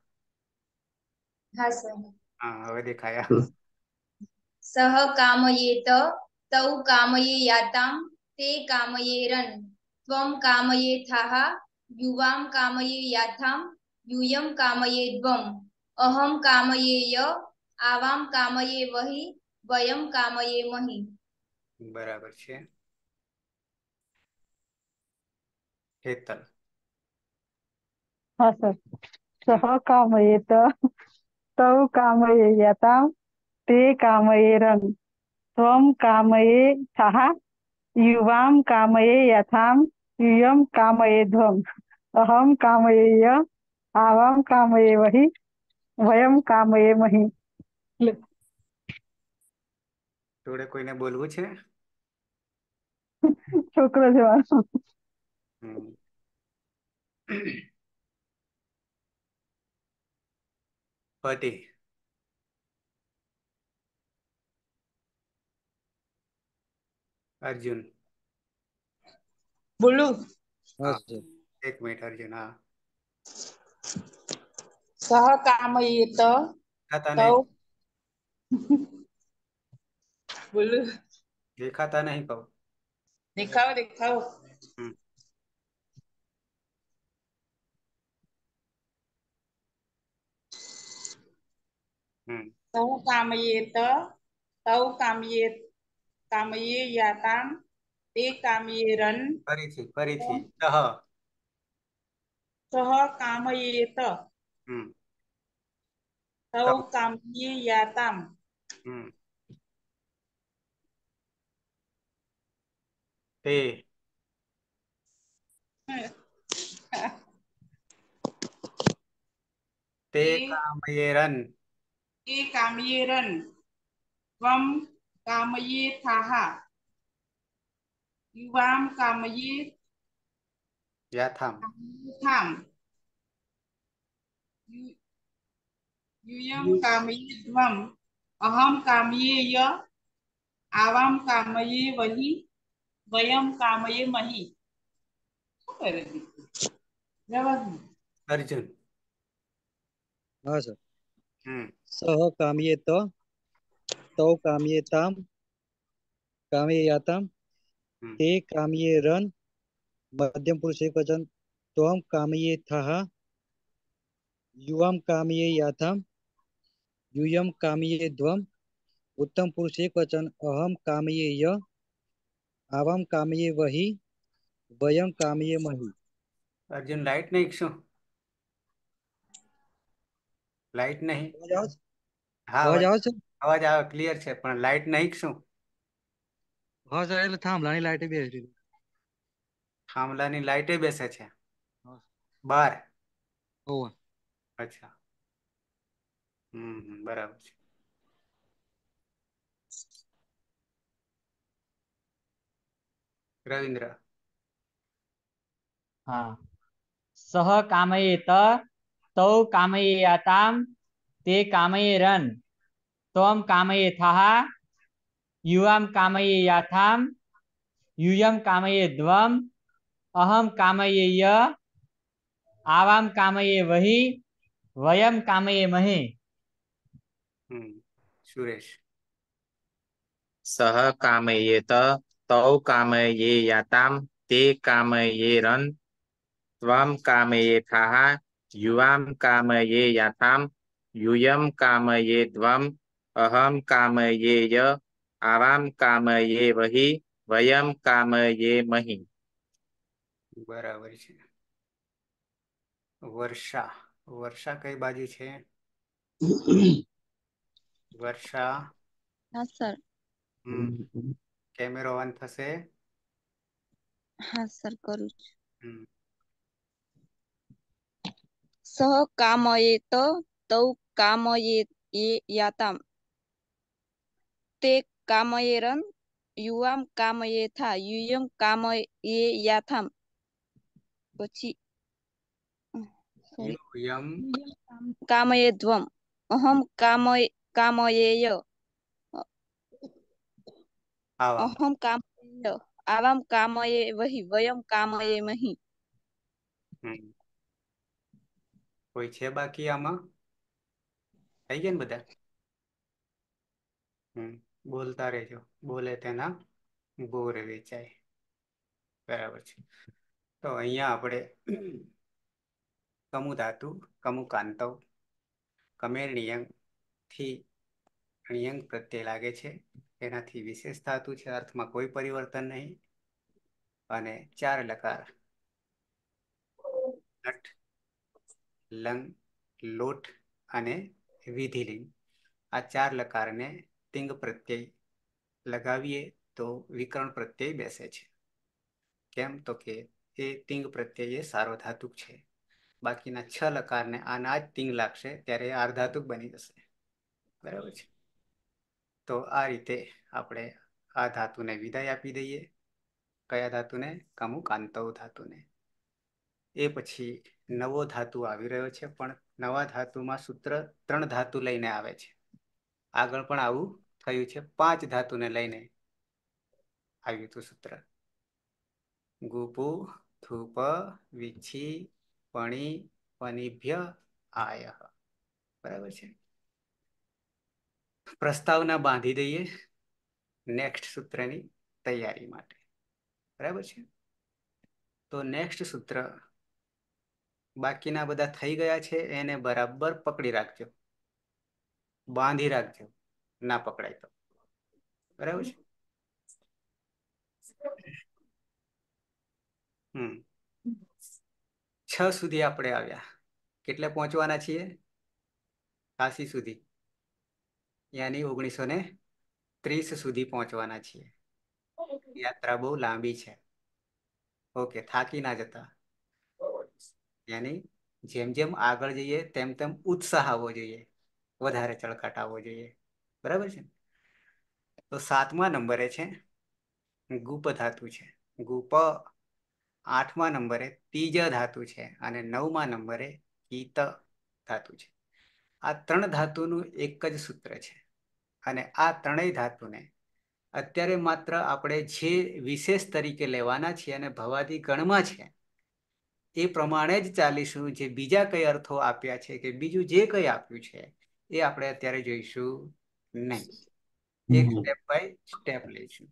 હા સર હા હવે દેખાયા સહ કામયેત તૌ કામયે યાતામ તે કામયે રન ત્વમ કામયે થાહા युवाम कामये याथाम युयम कामये द्वम अहम कामये य आवाम कामये वही वयम कामये मही बराबर छे हेतल हाँ सर सह कामये त तव कामये याताम ते कामये रन स्वम कामये सहा युवाम कामये याथाम युयम कामये ध्वम अहम कामयेय आवाम कामये वही वयम कामये मही જોડે કોઈને બોલવું છે છોકરો છે મારો પતિ અર્જુન બોલું હા એક મિનિટ અર્જુન હા સહકામયેત તૌ બોલો દેખાતા નહીં કહું દેખાવ દેખાવ તૌ કામયેત તૌ કામયેત કામયે યાતામ તે કામયે રન ફરીથી ફરીથી સહ सह कामयेत सौ कामयेयाताम् ते ते कामयेरन् ते कामयेरन् त्वं कामयेथाः युवां कामयेत् Yeah, Tham. Tham. यूयम कामये त्वम अहम कामये य आवाम कामये वही वयम कामये मही શું કરે જવાબ અર્જુન હા સર હમ સહ કામયે તો તો કામયે તામ કામયે યાતામ તે કામયે રન મધ્યમ पुरुष एक वचन त्वम कामये थः युवाम कामये याथम यूयम कामये ध्वम उत्तम पुरुष एक वचन अहम कामये य आवाम कामये वही વયમ કામીએ મહી અર્જુન લાઈટ નહીં શું લાઈટ નહીં હા અવાજ આવે છે અવાજ આવે ક્લિયર છે પણ લાઈટ નહીં શું હા સર એટલે થાંભલાની લાઈટ બેસી રહી થાંભલાની લાઈટે બેસે છે બાર ઓવે અચ્છા હમ બરાબર છે રવિન્દ્ર હા કામયે કામયેત તૌ કામયેયાતામ તે કામયેરન કામયે કામયેથાહ યુવામ કામયેયાથામ યુયમ કામયેદ્વમ अहम कामये य आवाम कामये वही वयम कामये महे हम्म, सुरेश सह कामयेत तौ याताम ते कामयेरन त्वम कामयेथाः युवाम कामयेयाताम यूयम कामये त्वम अहम कामयेय आवाम कामये वही वयम कामये मही બરાબર છે વર્ષા વર્ષા કઈ બાજુ છે વર્ષા હા સર કેમેરો ઓન થશે હા સર કરું છું સહ કામયેત તૌ કામયેત યાતામ તે કામયેરન યુવામ કામયેથા યુયમ યાથામ પછી કામયેદ્વમ અહમ કામય અહમ કામયેય આવામ કામયે વહી વયમ કામયે મહી કોઈ છે બાકી આમાં થઈ ગયા ને બધા બોલતા રહેજો બોલે તેના બોર વેચાય બરાબર છે તો અહીંયા આપણે કમુ ધાતુ કમુ કાંતવ કમેર નિયંગથી નિયંગ પ્રત્યે લાગે છે એનાથી વિશેષ ધાતુ છે અર્થમાં કોઈ પરિવર્તન નહીં અને ચાર લકાર લટ લંગ લોટ અને વિધિલિંગ આ ચાર લકારને તિંગ પ્રત્યય લગાવીએ તો વિકરણ પ્રત્યય બેસે છે કેમ તો કે એ તિંગ સારો ધાતુક છે બાકીના છ લકારને આના જ તિંગ લાગશે ત્યારે એ આર્ધાતુક બની જશે બરાબર છે તો આ રીતે આપણે આ ધાતુને વિદાય આપી દઈએ કયા ધાતુને કામુકાંતવ ધાતુને એ પછી નવો ધાતુ આવી રહ્યો છે પણ નવા ધાતુમાં સૂત્ર ત્રણ ધાતુ લઈને આવે છે આગળ પણ આવું થયું છે પાંચ ધાતુને લઈને આવ્યું હતું સૂત્ર ગુપુ ધૂપ વિચ્છી પણી પનિભ્ય આય બરાબર છે પ્રસ્તાવના બાંધી દઈએ નેક્સ્ટ સૂત્રની તૈયારી માટે બરાબર છે તો નેક્સ્ટ સૂત્ર બાકીના બધા થઈ ગયા છે એને બરાબર પકડી રાખજો બાંધી રાખજો ના પકડાય તો બરાબર છે છ સુધી આપણે આવ્યા કેટલે પહોંચવાના છીએ કાશી સુધી યાની ઓગણીસો ને ત્રીસ સુધી પહોંચવાના છીએ યાત્રા બહુ લાંબી છે ઓકે થાકી ના જતા યાની જેમ જેમ આગળ જઈએ તેમ તેમ ઉત્સાહ આવવો જોઈએ વધારે ચળકાટ આવવો જોઈએ બરાબર છે તો સાતમા નંબરે છે ગુપ ધાતુ છે ગુપ આઠમા નંબરે તીજ ધાતુ છે અને નવમા નંબરે ઈત ધાતુ છે આ ત્રણ ધાતુનું એક જ સૂત્ર છે અને આ ત્રણેય ધાતુને અત્યારે માત્ર આપણે જે વિશેષ તરીકે લેવાના છીએ અને ભવાદી ગણમાં છે એ પ્રમાણે જ ચાલીશું જે બીજા કઈ અર્થો આપ્યા છે કે બીજું જે કઈ આપ્યું છે એ આપણે અત્યારે જોઈશું નહીં એક સ્ટેપ બાય સ્ટેપ લઈશું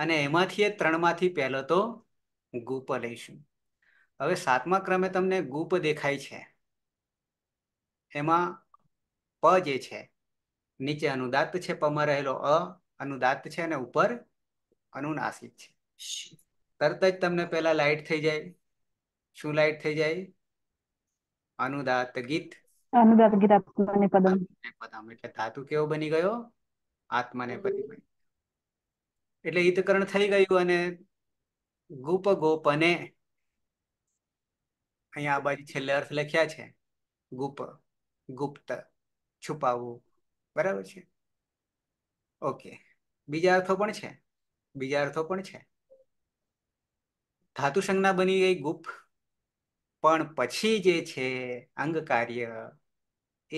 અને એમાંથી એ ત્રણમાંથી પહેલો તો ગુપ લઈશું હવે સાતમા ક્રમે તમને ગુપ દેખાય છે એમાં પ જે છે નીચે અનુદાત છે પમાં રહેલો અ અનુદાત છે અને ઉપર અનુનાસિક છે તરત જ તમને પેલા લાઇટ થઈ જાય શું લાઈટ થઈ જાય અનુદાત ગીત અનુદાત ગીત આત્માને પદમ પદમ એટલે ધાતુ કેવો બની ગયો આત્માને પદમ એટલે હિતકરણ થઈ ગયું અને ગુપ ગોપને અહીંયા આ બાજુ છેલ્લે અર્થ લખ્યા છે ગુપ ગુપ્ત છુપાવવું બરાબર છે ઓકે બીજા અર્થો પણ છે બીજા અર્થો પણ છે ધાતુ સંજ્ઞા બની ગઈ ગુપ પણ પછી જે છે અંગ કાર્ય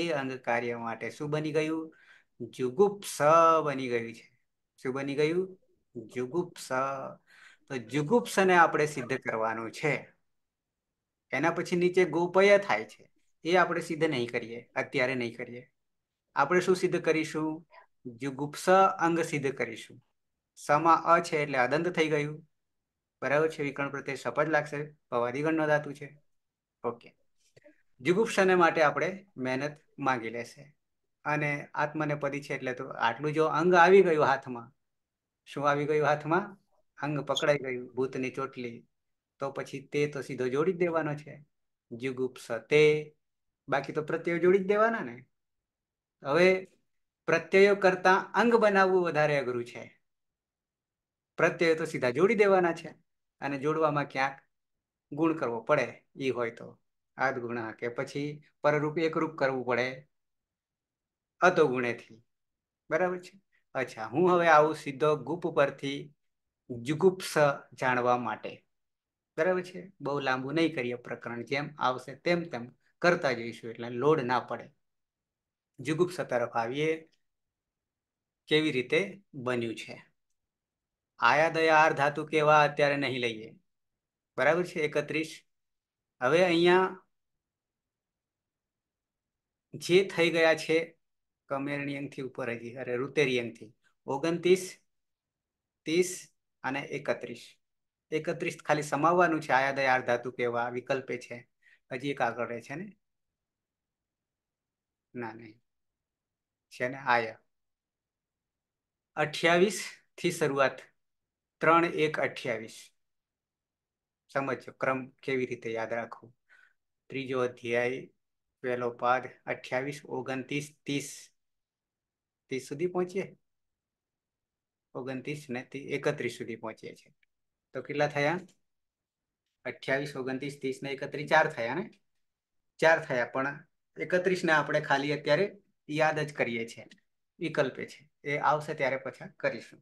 એ અંગ કાર્ય માટે શું બની ગયું જુગુપ્સ બની ગયું છે શું બની ગયું જુગુપ્સ તો જુગુપ્સને આપણે સિદ્ધ કરવાનું છે એના પછી નીચે ગોપય થાય છે એ આપણે સિદ્ધ નહીં કરીએ અત્યારે નહીં કરીએ આપણે શું સિદ્ધ કરીશું જુગુપ્સ અંગ સિદ્ધ કરીશું સમા અ છે એટલે અદંત થઈ ગયું બરાબર છે વિકર્ણ પ્રત્યે શપથ લાગશે ભવાદિગણનો ધાતુ છે ઓકે જુગુપ્સને માટે આપણે મહેનત માંગી લેશે અને આત્મને પદી છે એટલે તો આટલું જો અંગ આવી ગયું હાથમાં શું આવી ગયું હાથમાં અંગ પકડાઈ ગયું ભૂતની ચોટલી તો પછી તે તો સીધો જોડી જ દેવાનો છે જુગુપ્સ તે બાકી તો પ્રત્યયો જોડી જ દેવાના ને હવે પ્રત્યયો કરતા અંગ બનાવવું વધારે અઘરું છે પ્રત્યયો તો સીધા જોડી દેવાના છે અને જોડવામાં ક્યાંક ગુણ કરવો પડે એ હોય તો આદ ગુણા કે પછી પરરૂપ એકરૂપ કરવું પડે અતો ગુણેથી બરાબર છે અચ્છા હું હવે આવું સીધો ગુપ પરથી જુગુપ્સ જાણવા માટે બરાબર છે બહુ લાંબુ નહીં કરીએ પ્રકરણ જેમ આવશે તેમ તેમ કરતા જઈશું એટલે લોડ ના પડે જુગુપ્સ તરફ આવીએ કેવી રીતે બન્યું છે આયા દયા આર ધાતુ કેવા અત્યારે નહીં લઈએ બરાબર છે એકત્રીસ હવે અહીંયા જે થઈ ગયા છે કમેરણી અંગથી ઉપર હજી અરે રુતેરિયંગથી ઓગણત્રીસ ત્રીસ અને એકત્રીસ એકત્રીસ ખાલી સમાવવાનું છે આયાદય ધાતુ કેવા વિકલ્પે છે હજી એક આગળ રહે છે ને ના નહીં છે ને આયા અઠ્યાવીસ થી શરૂઆત ત્રણ એક અઠ્યાવીસ સમજો ક્રમ કેવી રીતે યાદ રાખવું ત્રીજો અધ્યાય પહેલો પાઠ અઠ્યાવીસ ઓગણત્રીસ ત્રીસ ત્રીસ સુધી પહોંચીએ ઓગણત્રીસ ને એકત્રીસ સુધી પહોંચીએ છીએ તો કેટલા થયા અઠ્યાવીસ ઓગણત્રીસ ત્રીસ ને એકત્રીસ ચાર થયા ને ચાર થયા પણ એકત્રીસ ને આપણે ખાલી અત્યારે યાદ જ કરીએ છીએ વિકલ્પે છે એ આવશે ત્યારે પાછા કરીશું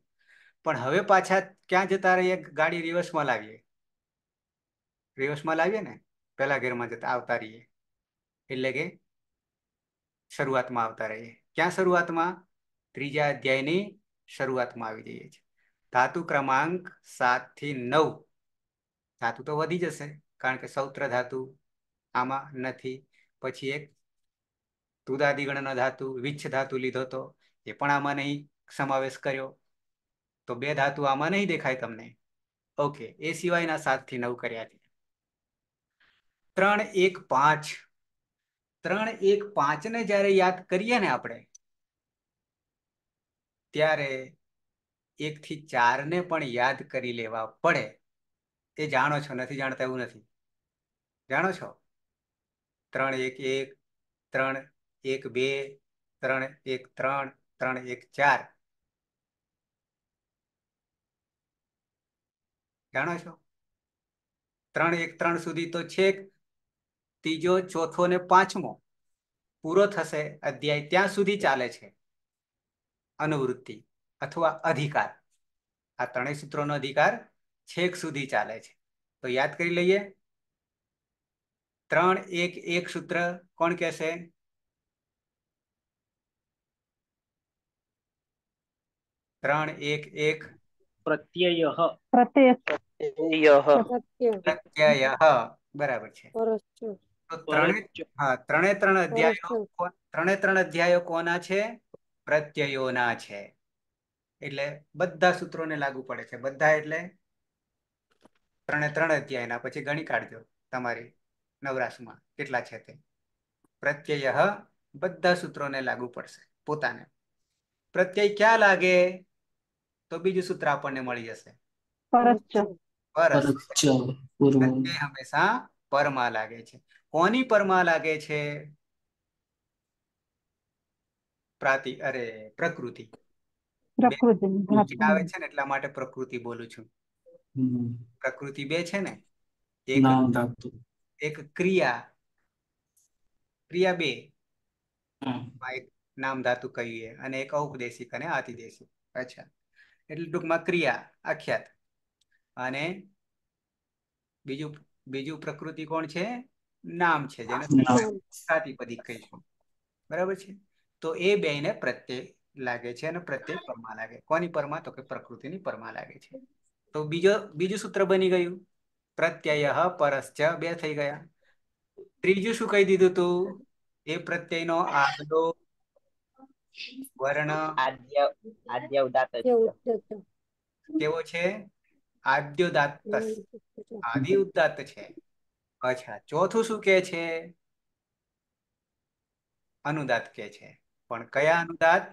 પણ હવે પાછા ક્યાં જતા રહીએ ગાડી રિવર્સમાં લાવીએ રિવર્સમાં લાવીએ ને પહેલા ગેરમાં જતા આવતા રહીએ એટલે કે શરૂઆતમાં આવતા રહીએ ક્યાં શરૂઆતમાં ત્રીજા અધ્યાયની શરૂઆતમાં આવી જઈએ છીએ ધાતુ ક્રમાંક સાતથી નવ ધાતુ તો વધી જશે કારણ કે સૌત્ર ધાતુ આમાં નથી પછી એક તુદાદિગણનો ધાતુ વિચ્છ ધાતુ લીધો તો એ પણ આમાં નહીં સમાવેશ કર્યો તો બે ધાતુ આમાં નહીં દેખાય તમને ઓકે એ સિવાયના સાત થી નવ કર્યા છે ત્રણ એક પાંચ ત્રણ એક પાંચને જ્યારે યાદ કરીએ ને આપણે ત્યારે એકથી ચારને પણ યાદ કરી લેવા પડે તે જાણો છો નથી જાણતા એવું નથી જાણો છો ત્રણ એક એક ત્રણ એક બે ત્રણ એક ત્રણ ત્રણ એક ચાર જાણો છો ત્રણ એક ત્રણ સુધી તો છેક ત્રીજો ચોથો ને પાંચમો પૂરો થશે અધ્યાય ત્યાં સુધી ચાલે છે અનુવૃત્તિ અથવા અધિકાર આ ત્રણેય સૂત્રોનો અધિકાર છેક સુધી ચાલે છે તો યાદ કરી લઈએ ત્રણ એક એક સૂત્ર કોણ કહેશે ત્રણ એક એક પ્રત્યય બરાબર છે ત્રણે ત્રણ અધ્યાયો ત્રણે ત્રણ અધ્યાયો કોના છે પ્રત્યયોના છે એટલે બધા સૂત્રોને લાગુ પડે છે બધા એટલે ત્રણે ત્રણ અધ્યાયના પછી ગણી કાઢજો તમારી નવરાશમાં કેટલા છે તે પ્રત્યય બધા સૂત્રોને લાગુ પડશે પોતાને પ્રત્યય ક્યાં લાગે તો બીજું સૂત્ર આપણને મળી જશે પરસ હંમેશા પરમાં લાગે છે કોની પરમાં લાગે છે પ્રાતિ અરે પ્રકૃતિ આવે છે ને એટલા માટે પ્રકૃતિ બોલું છું પ્રકૃતિ બે છે ને એક એક ક્રિયા ક્રિયા બે નામ ધાતુ કહીએ અને એક ઔપદેશિક અને આતિદેશિક અચ્છા એટલે ટૂંકમાં ક્રિયા આખ્યાત અને બીજું બીજું પ્રકૃતિ કોણ છે નામ છે જેને સાતિપદી કહીશું બરાબર છે તો એ બે ને પ્રત્યે લાગે છે અને પ્રત્યે પરમા લાગે કોની પરમા તો કે પ્રકૃતિની પરમા લાગે છે તો બીજો બીજું સૂત્ર બની ગયું પ્રત્યય પરસ્ચ બે થઈ ગયા ત્રીજું શું કહી દીધું તું એ પ્રત્યયનો આગલો વર્ણ આદ્ય આદ્ય ઉદાત કેવો છે આદ્ય આદ્યોદાત આદિ ઉદાત છે અચ્છા ચોથું શું કે છે અનુદાત કે છે પણ કયા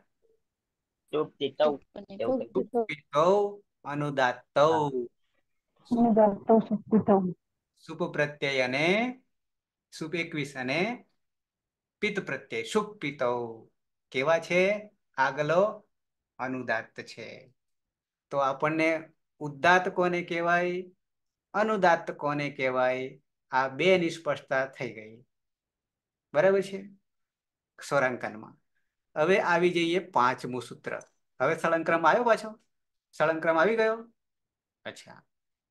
અનુદાત કેવા છે આગલો અનુદાત છે તો આપણને ઉદ્દાત કોને કહેવાય અનુદાત કોને કહેવાય આ બે નિષ્પક્ષતા થઈ ગઈ બરાબર છે સ્વરાંકનમાં હવે આવી જઈએ પાંચમું સૂત્ર હવે સળંક્રમ આવ્યો પાછો સળંક્રમ આવી ગયો અચ્છા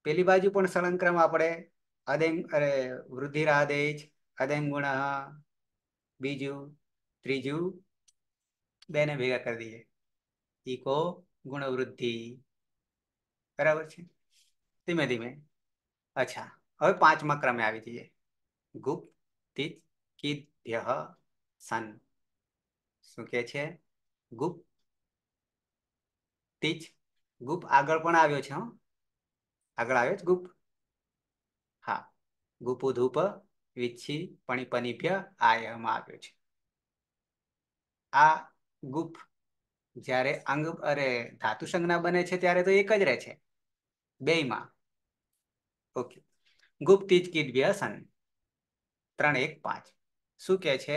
પેલી બાજુ પણ સળંક્રમ આપણે અદેંગ અરે વૃદ્ધિરાદેજ અદેંગુણ બીજું ત્રીજું બેને ભેગા કરી દઈએ ઈકો ગુણવૃદ્ધિ બરાબર છે ધીમે ધીમે અચ્છા હવે પાંચમા ક્રમે આવી જઈએ ગુપ્તિ કિદ્યહ સન શું કે છે ગુપ તીજ ગુપ આગળ પણ આવ્યો છે આગળ આવ્યો છે ગુપ હા ગુપુ ધૂપ વિચ્છી પણી પનિભ્ય આયમાં આવ્યો છે આ ગુપ જ્યારે અંગ અરે ધાતુ સંજ્ઞા બને છે ત્યારે તો એક જ રહે છે બેયમાં ઓકે ગુપ્તિજ કીટ વ્યસન ત્રણ એક પાંચ શું કે છે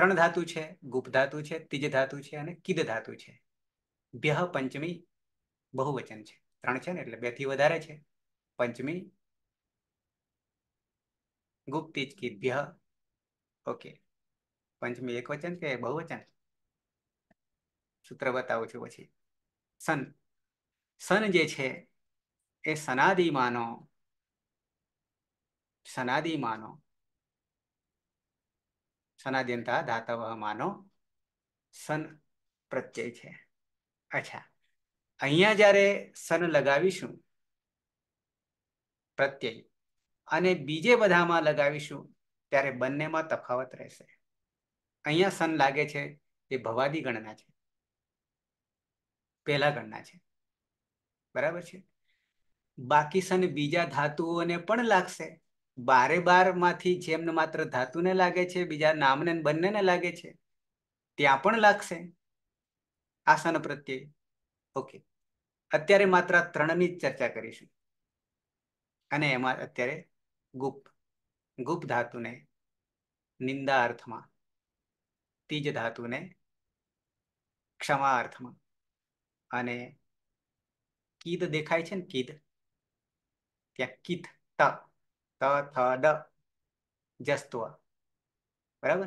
ત્રણ ધાતુ છે ગુપ ધાતુ છે ત્રીજ ધાતુ છે અને કિદ ધાતુ છે ભ્યહ પંચમી બહુવચન છે ત્રણ છે ને એટલે બે થી વધારે છે પંચમી ગુપ્તિજ કિદ ભ્યહ ઓકે પંચમી એક વચન કે બહુવચન સૂત્ર બતાવું છું પછી સન સન જે છે એ સનાદિમાનો સનાદિમાનો સનાદ્યંતા ધાતવ માનો સન પ્રત્યય છે અચ્છા અહીંયા જ્યારે સન લગાવીશું પ્રત્યય અને બીજે બધામાં લગાવીશું ત્યારે બંનેમાં તફાવત રહેશે અહીંયા સન લાગે છે એ ભવાદી ગણના છે પહેલા ગણના છે બરાબર છે બાકી સન બીજા ધાતુઓને પણ લાગશે બારે બાર માંથી જેમને માત્ર ધાતુને લાગે છે બીજા નામને બંનેને લાગે છે ત્યાં પણ લાગશે આસન પ્રત્યે ઓકે અત્યારે માત્ર ત્રણની જ ચર્ચા કરીશું અને એમાં અત્યારે ગુપ્ત ગુપ્ત ધાતુને નિંદા અર્થમાં તીજ ધાતુને ક્ષમા અર્થમાં અને કીધ દેખાય છે ને કીધ ત્યાં કીથ ત ત બરાબર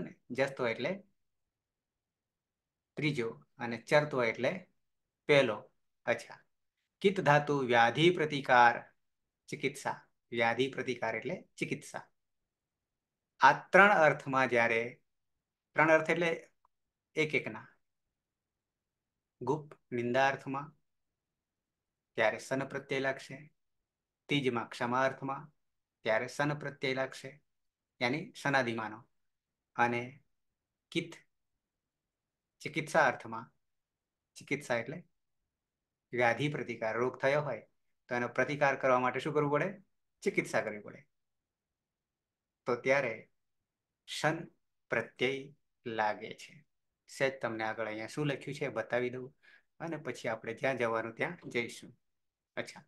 ને જસ્તવ એટલે ત્રીજો અને ચર્ત્વ એટલે પહેલો અચ્છા કિત ધાતુ વ્યાધિ પ્રતિકાર ચિકિત્સા વ્યાધિ પ્રતિકાર એટલે ચિકિત્સા આ ત્રણ અર્થમાં જ્યારે ત્રણ અર્થ એટલે એક એકના ગુપ્ત નિંદા અર્થમાં ત્યારે સન પ્રત્યય લાગશે તીજમાં ક્ષમા અર્થમાં ત્યારે સન પ્રત્યય લાગશે યાની સનાધિમાનો અને કિત ચિકિત્સા અર્થમાં ચિકિત્સા એટલે વ્યાધિ પ્રતિકાર રોગ થયો હોય તો એનો પ્રતિકાર કરવા માટે શું કરવું પડે ચિકિત્સા કરવી પડે તો ત્યારે સન પ્રત્યય લાગે છે સહેજ તમને આગળ અહીંયા શું લખ્યું છે બતાવી દઉં અને પછી આપણે જ્યાં જવાનું ત્યાં જઈશું અચ્છા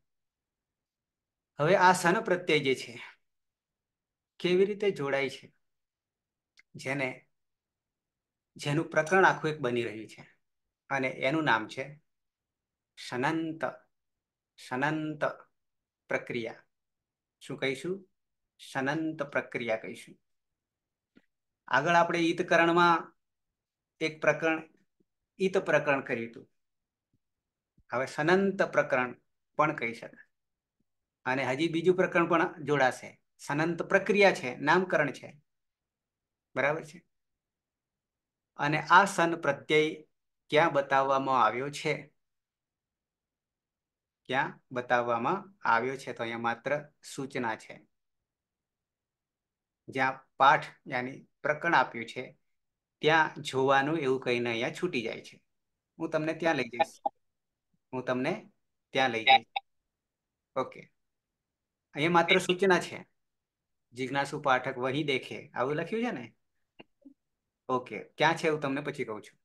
હવે આ સન પ્રત્યય જે છે કેવી રીતે જોડાય છે જેને જેનું પ્રકરણ આખું એક બની રહ્યું છે અને એનું નામ છે સનંત સનંત પ્રક્રિયા શું કહીશું સનંત પ્રક્રિયા કહીશું આગળ આપણે ઈતકરણમાં એક પ્રકરણ ઈત પ્રકરણ કર્યું હતું હવે સનંત પ્રકરણ પણ કહી શકાય અને હજી બીજું પ્રકરણ પણ જોડાશે સનંત પ્રક્રિયા છે નામકરણ છે બરાબર છે અને આ સન પ્રત્યય ક્યાં બતાવવામાં આવ્યો છે ક્યાં બતાવવામાં આવ્યો છે તો અહીંયા માત્ર સૂચના છે જ્યાં પાઠ યાની પ્રકરણ આપ્યું છે ત્યાં જોવાનું એવું કહીને અહીંયા છૂટી જાય છે હું તમને ત્યાં લઈ જઈશ હું તમને ત્યાં લઈ જઈશ ઓકે અહીંયા માત્ર સૂચના છે જિજ્ઞાસુ પાઠક વહી દેખે આવું લખ્યું છે ને ઓકે ક્યાં છે હું તમને પછી કહું છું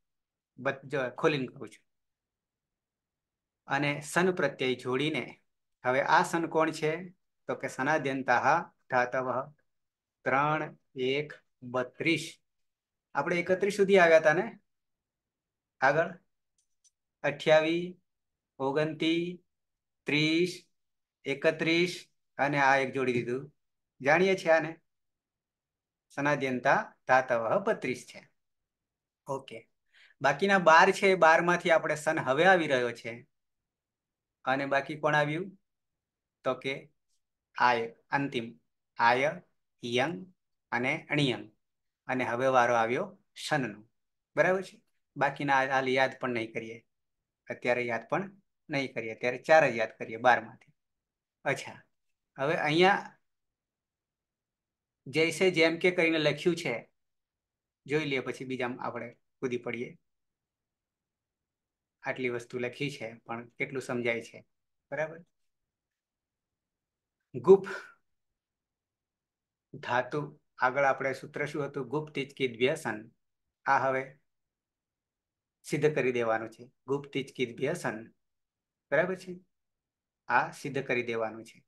ખોલીને કહું છું અને સન પ્રત્યય જોડીને હવે આ સન કોણ છે તો કે સનાદ્યંતા ધાતવ ત્રણ એક બત્રીસ આપણે એકત્રીસ સુધી આવ્યા હતા ને આગળ અઠ્યાવીસ ઓગણત્રીસ ત્રીસ એકત્રીસ અને આ એક જોડી દીધું જાણીએ છીએ આને સનાધ્યનતા ધાતવ બત્રીસ છે ઓકે બાકીના બાર છે બાર માંથી આપણે સન હવે આવી રહ્યો છે અને બાકી કોણ આવ્યું તો કે આય અંતિમ આય યંગ અને અણિયંગ અને હવે વારો આવ્યો સનનો બરાબર છે બાકીના હાલ યાદ પણ નહીં કરીએ અત્યારે યાદ પણ નહીં કરીએ અત્યારે ચાર જ યાદ કરીએ બારમાંથી અચ્છા હવે અહીંયા જૈસે જેમ કે કરીને લખ્યું છે જોઈ લઈએ પછી બીજા આપણે કૂદી પડીએ આટલી વસ્તુ લખી છે પણ કેટલું સમજાય છે બરાબર ગુપ ધાતુ આગળ આપણે સૂત્ર શું હતું ગુપ્ત ઇચકિત વ્યસન આ હવે સિદ્ધ કરી દેવાનું છે ગુપ્ત ઇચકિત વ્યસન બરાબર છે આ સિદ્ધ કરી દેવાનું છે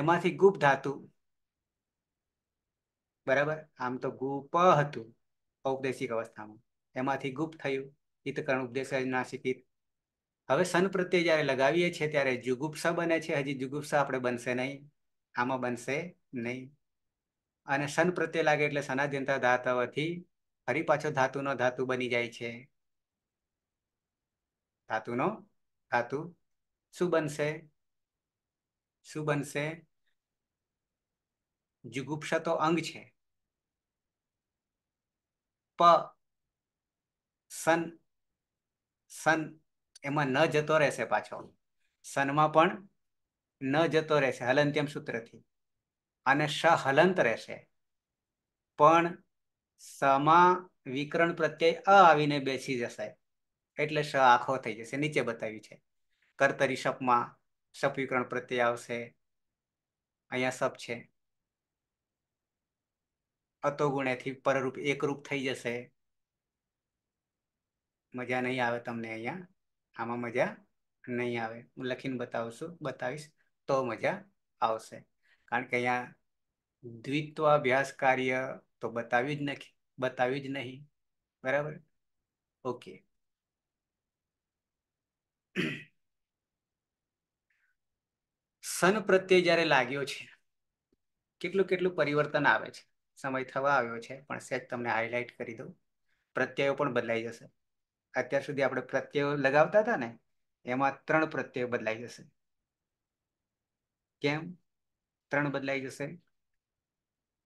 એમાંથી ગુપ ધાતુ બરાબર આમ તો ગુપ હતું ઔપદેશિક અવસ્થામાં એમાંથી ગુપ થયું હિતકરણ ઉપદેશ નાસિકિત હવે સન પ્રત્યે જ્યારે લગાવીએ છીએ ત્યારે જુગુપ્સા બને છે હજી જુગુપ્સા આપણે બનશે નહીં આમાં બનશે નહીં અને સન પ્રત્યે લાગે એટલે સનાદ્યંતા ધાતવથી ફરી પાછો ધાતુનો ધાતુ બની જાય છે ધાતુનો ધાતુ શું બનશે શું બનશે જુગુપ્સા તો અંગ છે પ સન સન એમાં ન જતો રહેશે પાછો સનમાં પણ ન જતો રહેશે હલંત્યમ સૂત્રથી અને સ હલંત રહેશે પણ સમા વિકરણ પ્રત્યય અ આવીને બેસી જશે એટલે શ આખો થઈ જશે નીચે બતાવ્યું છે કર્તરી શપમાં સપીકરણ પ્રત્યે આવશે અહીંયા સપ છે અતોગુણેથી પરરૂપ એકરૂપ થઈ જશે મજા નહીં આવે તમને અહીંયા આમાં મજા નહીં આવે હું લખીને બતાવશું બતાવીશ તો મજા આવશે કારણ કે અહીંયા દ્વિત્વાભ્યાસ કાર્ય તો બતાવ્યું જ નથી બતાવ્યું જ નહીં બરાબર ઓકે સન પ્રત્યે જ્યારે લાગ્યો છે કેટલું કેટલું પરિવર્તન આવે છે સમય થવા આવ્યો છે પણ સેજ તમને હાઇલાઇટ કરી દઉં પ્રત્યયો પણ બદલાઈ જશે અત્યાર સુધી આપણે પ્રત્યયો લગાવતા હતા ને એમાં ત્રણ પ્રત્યયો બદલાઈ જશે કેમ ત્રણ બદલાઈ જશે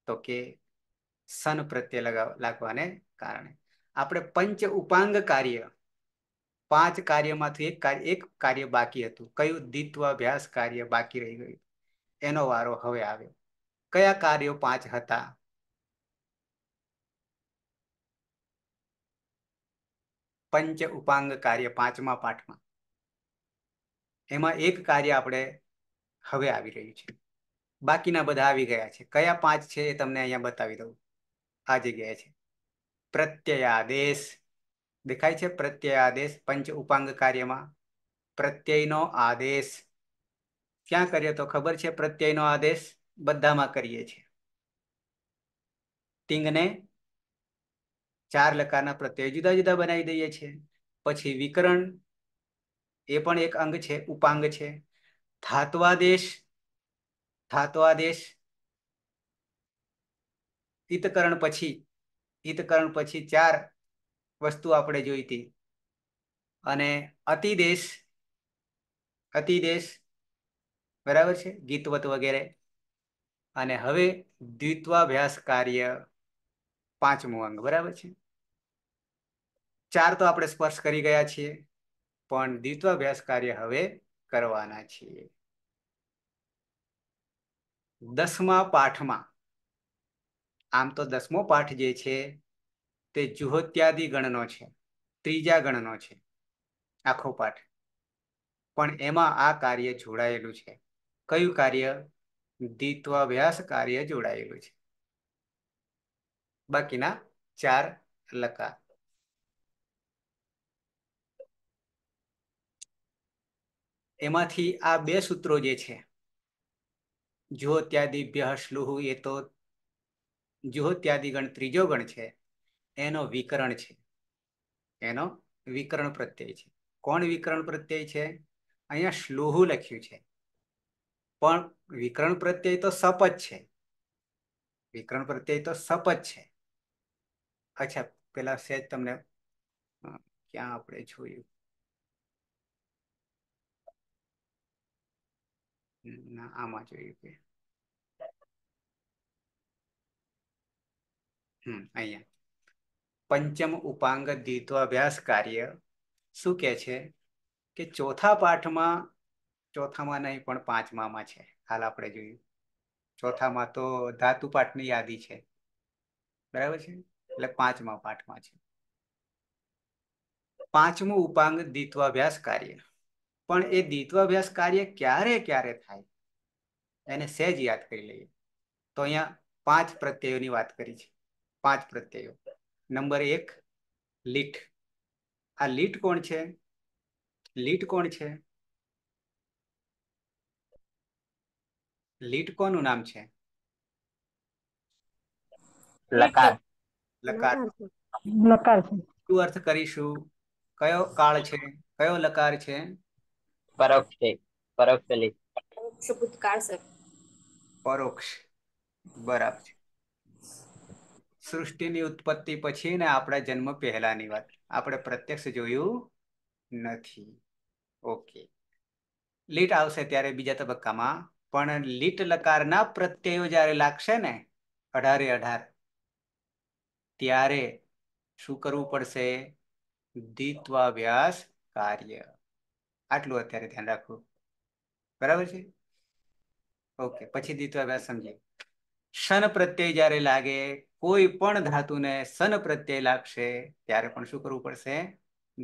તો કે સન પ્રત્યય લગાવ લાગવાને કારણે આપણે પંચ ઉપાંગ કાર્ય પાંચ કાર્યમાંથી એક કાર્ય એક કાર્ય બાકી હતું કયું અભ્યાસ કાર્ય બાકી રહી ગયું એનો વારો હવે આવ્યો કયા કાર્યો પાંચ હતા પંચ ઉપાંગ કાર્ય પાંચમા પાઠમાં એમાં એક કાર્ય આપણે હવે આવી રહ્યું છે બાકીના બધા આવી ગયા છે કયા પાંચ છે એ તમને અહીંયા બતાવી દઉં આ જગ્યાએ છે પ્રત્યયાદેશ દેખાય છે પ્રત્યય આદેશ પંચ ઉપાંગ કાર્યમાં પ્રત્યયનો આદેશ ક્યાં કરીએ તો ખબર છે પ્રત્યયનો આદેશ બધામાં કરીએ છીએ ટિંગને ચાર લકારના પ્રત્યય જુદા જુદા બનાવી દઈએ છીએ પછી વિકરણ એ પણ એક અંગ છે ઉપાંગ છે ધાત્વાદેશ ધાત્વાદેશ હિતકરણ પછી હિતકરણ પછી ચાર વસ્તુ આપણે જોઈ હતી અને અતિદેશ અતિદેશ બરાબર છે ગીતવત વગેરે અને હવે દ્વિત્વાભ્યાસ કાર્ય પાંચમું અંગ બરાબર છે ચાર તો આપણે સ્પર્શ કરી ગયા છીએ પણ દ્વિત્વાભ્યાસ કાર્ય હવે કરવાના છીએ દસમા પાઠમાં આમ તો દસમો પાઠ જે છે તે જુહોત્યાદિ ગણનો છે ત્રીજા ગણનો છે આખો પાઠ પણ એમાં આ કાર્ય જોડાયેલું છે કયું કાર્ય દ્વિત્વાભ્યાસ કાર્ય જોડાયેલું છે બાકીના ચાર લકા એમાંથી આ બે સૂત્રો જે છે જ્યોત્યાદિભ્ય શ્લુહુ એ તો જ્યોત્યાદિ ગણ ત્રીજો ગણ છે એનો વિકરણ છે એનો વિકરણ પ્રત્યય છે કોણ વિકરણ પ્રત્યય છે અહીંયા શ્લોહુ લખ્યું છે પણ વિકરણ પ્રત્યય તો સપજ છે વિકરણ પ્રત્યય તો સપજ છે અચ્છા પેલા સેજ તમને ક્યાં આપણે જોયું ના આમાં જોયું કે હમ અહીંયા પંચમ ઉપાંગ દ્વિત્વાભ્યાસ કાર્ય શું કહે છે કે ચોથા પાઠમાં ચોથામાં નહીં પણ પાંચમામાં છે હાલ આપણે જોયું ચોથામાં તો ધાતુ પાઠની યાદી છે બરાબર છે એટલે પાંચમા પાઠમાં છે પાંચમું ઉપાંગ દ્વિત્વાભ્યાસ કાર્ય પણ એ દ્વિત્વાભ્યાસ કાર્ય ક્યારે ક્યારે થાય એને સહેજ યાદ કરી લઈએ તો અહીંયા પાંચ પ્રત્યયોની વાત કરી છે પાંચ પ્રત્યયો નંબર એક લીટ આ લીટ કોણ છે લીટ કોણ છે લીટ કોનું નામ છે લકાર લકાર લકાર શું અર્થ કરીશું કયો કાળ છે કયો લકાર છે પરોક્ષ છે પરોક્ષ લીટ પરોક્ષ બરાબર છે સૃષ્ટિની ઉત્પત્તિ પછી ને આપણા જન્મ પહેલાની વાત આપણે પ્રત્યક્ષ જોયું નથી ઓકે લીટ આવશે ત્યારે બીજા તબક્કામાં પણ લીટ લકારના પ્રત્યયો જ્યારે લાગશે ને અઢારે અઢાર ત્યારે શું કરવું પડશે દ્વિત્વાવ્યાસ કાર્ય આટલું અત્યારે ધ્યાન રાખવું બરાબર છે ઓકે પછી દ્વિત્વાવ્યાસ સમજીએ ક્ષણ પ્રત્યય જ્યારે લાગે કોઈ પણ ધાતુને સન પ્રત્યય લાગશે ત્યારે પણ શું કરવું પડશે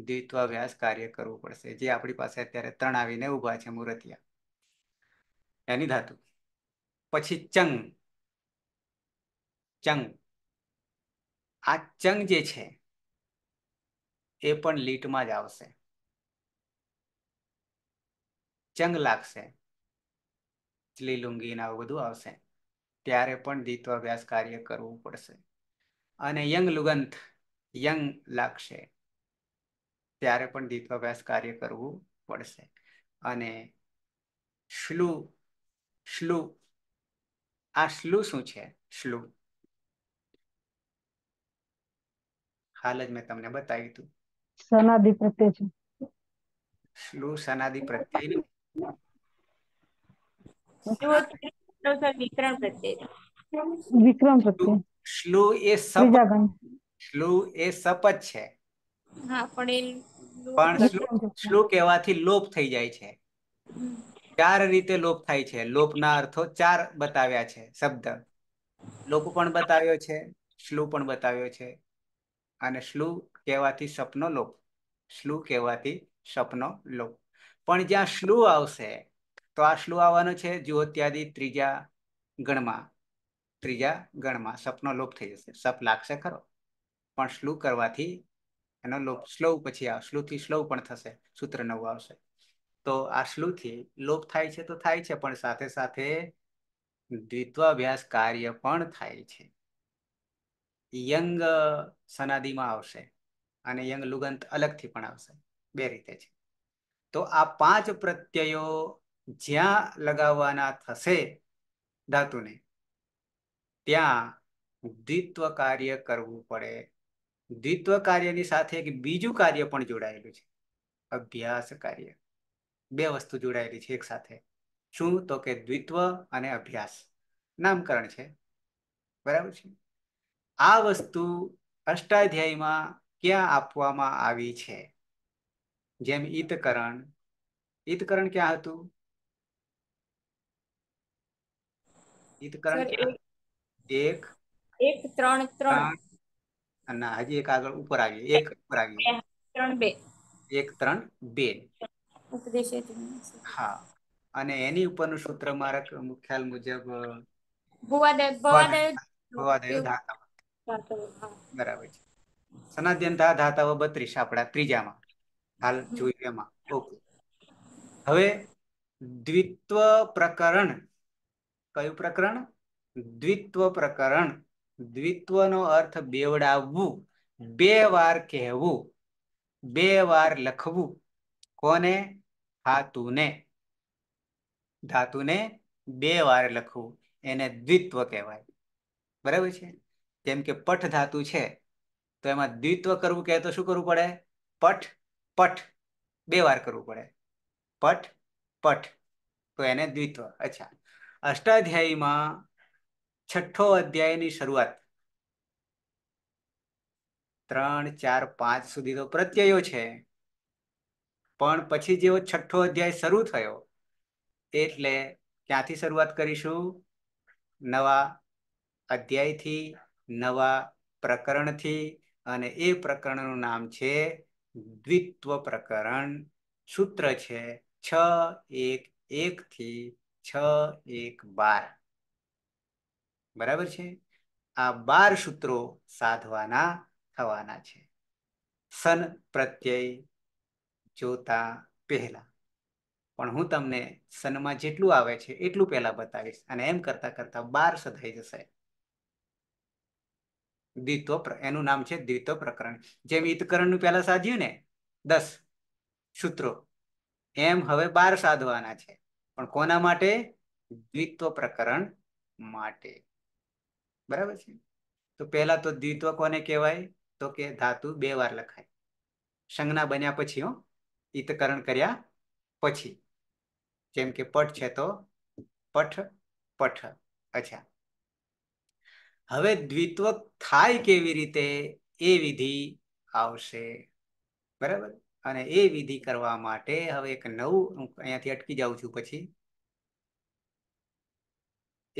દ્વિત્વાભ્યાસ કાર્ય કરવું પડશે જે આપણી પાસે અત્યારે ત્રણ આવીને ઊભા છે મુરતિયા એની ધાતુ પછી ચંગ ચંગ આ ચંગ જે છે એ પણ લીટમાં જ આવશે ચંગ લાગશે ચલી લુંગી ને આવું બધું આવશે ત્યારે પણ દ્વિત્વાભ્યાસ કાર્ય કરવું પડશે અને યંગ લુગંત યંગ લાગશે ત્યારે પણ દ્વિત્વાભ્યાસ કાર્ય કરવું પડશે અને શ્લુ શ્લુ આ શ્લુ શું છે શ્લુ હાલ જ મેં તમને બતાવ્યું હતું સનાદિ પ્રત્યય છે શ્લુ સનાદિ પ્રત્યય નો સર વિક્રમ પ્રત્યય વિક્રમ પ્રત્યય શ્લુ એ સપ શ્લુ એ સપત છે હા પણ પણ શ્લુ કહેવાથી લોપ થઈ જાય છે ચાર રીતે લોપ થાય છે લોપના અર્થો ચાર બતાવ્યા છે શબ્દ લોપ પણ બતાવ્યો છે શ્લુ પણ બતાવ્યો છે અને શ્લુ કહેવાથી સપનો લોપ શ્લુ કહેવાથી સપનો લોપ પણ જ્યાં શ્લુ આવશે તો આ શ્લોક આવવાનો છે જ્યોત્યાદિ ત્રીજા ગણમાં ત્રીજા ગણમાં સપનો લોપ થઈ જશે સપ લાગશે ખરો પણ શ્લુ કરવાથી એનો લોપ સ્લો પછી આવે સ્લુથી સ્લોવ પણ થશે સૂત્ર નવું આવશે તો આ શ્લુથી લોપ થાય છે તો થાય છે પણ સાથે સાથે દ્વિત્વાભ્યાસ કાર્ય પણ થાય છે યંગ સનાદિમાં આવશે અને યંગ લુગંત અલગથી પણ આવશે બે રીતે છે તો આ પાંચ પ્રત્યયો જ્યાં લગાવવાના થશે ધાતુને ત્યાં દ્વિત્વ કાર્ય કરવું પડે દ્વિત્વ કાર્યની સાથે એક બીજું કાર્ય પણ જોડાયેલું છે અભ્યાસ કાર્ય બે વસ્તુ જોડાયેલી છે એક સાથે શું તો કે દ્વિત્વ અને અભ્યાસ નામકરણ છે બરાબર છે આ વસ્તુ અષ્ટાધ્યાયમાં ક્યાં આપવામાં આવી છે જેમ ઈતકરણ ઈતકરણ ક્યાં હતું હજી એક આગળ ઉપર આવી એક ઉપર આવી એક ત્રણ બે હા અને એની ઉપરનું સૂત્ર મારા ખ્યાલ મુજબ બરાબર છે સનાતન ધાતાઓ બત્રીસ આપણા ત્રીજામાં હાલ જોઈએ એમાં ઓકે હવે દ્વિત્વ પ્રકરણ કયું પ્રકરણ દ્વિત્વ પ્રકરણ દ્વિત્વનો અર્થ બેવડાવવું બે વાર કહેવું બે વાર લખવું કોને ધાતુને ધાતુને બે વાર લખવું એને દ્વિત્વ કહેવાય બરાબર છે જેમ કે પઠ ધાતુ છે તો એમાં દ્વિત્વ કરવું કહે તો શું કરવું પડે પઠ પઠ બે વાર કરવું પડે પઠ પઠ તો એને દ્વિત્વ અચ્છા અષ્ટાધ્યાયીમાં છઠ્ઠો અધ્યાયની શરૂઆત ત્રણ ચાર પાંચ સુધી તો પ્રત્યયો છે પણ પછી જેવો છઠ્ઠો અધ્યાય શરૂ થયો એટલે ક્યાંથી શરૂઆત કરીશું નવા અધ્યાયથી નવા પ્રકરણથી અને એ પ્રકરણનું નામ છે દ્વિત્વ પ્રકરણ સૂત્ર છે છ એક એકથી છ એક બાર બરાબર છે આ બાર સૂત્રો સાધવાના થવાના છે સન પ્રત્યય જોતા પહેલા પણ હું તમને સનમાં જેટલું આવે છે એટલું પહેલા બતાવીશ અને એમ કરતા કરતા બાર સધાઈ જશે દ્વિત્વ એનું નામ છે દ્વિત્વ પ્રકરણ જેમ ઈતકરણનું પહેલા સાધ્યું ને દસ સૂત્રો એમ હવે બાર સાધવાના છે પણ કોના માટે દ્વિત્વ પ્રકરણ માટે બરાબર છે તો પહેલા તો દ્વિત્વ કોને કહેવાય તો કે ધાતુ બે વાર લખાય સંજ્ઞા બન્યા પછી હો ઇતકરણ કર્યા પછી જેમ કે પટ છે તો પઠ પઠ અચ્છા હવે દ્વિત્વ થાય કેવી રીતે એ વિધિ આવશે બરાબર અને એ વિધિ કરવા માટે હવે એક નવું અહીંયાથી અટકી જાઉં છું પછી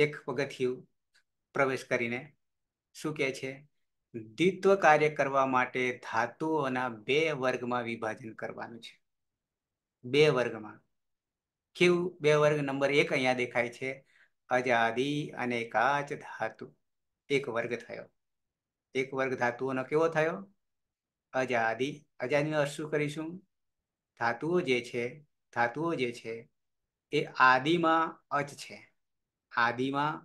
એક પગથિયું પ્રવેશ કરીને શું કહે છે દ્વિત્વ કાર્ય કરવા માટે ધાતુઓના બે વર્ગમાં વિભાજન કરવાનું છે બે વર્ગમાં કેવું બે વર્ગ નંબર એક અહીંયા દેખાય છે અજાદી અને કાચ ધાતુ એક વર્ગ થયો એક વર્ગ ધાતુઓનો કેવો થયો અજાદી અજાદીનો અર્થ કરીશું ધાતુઓ જે છે ધાતુઓ જે છે એ આદિમાં અચ છે આદિમાં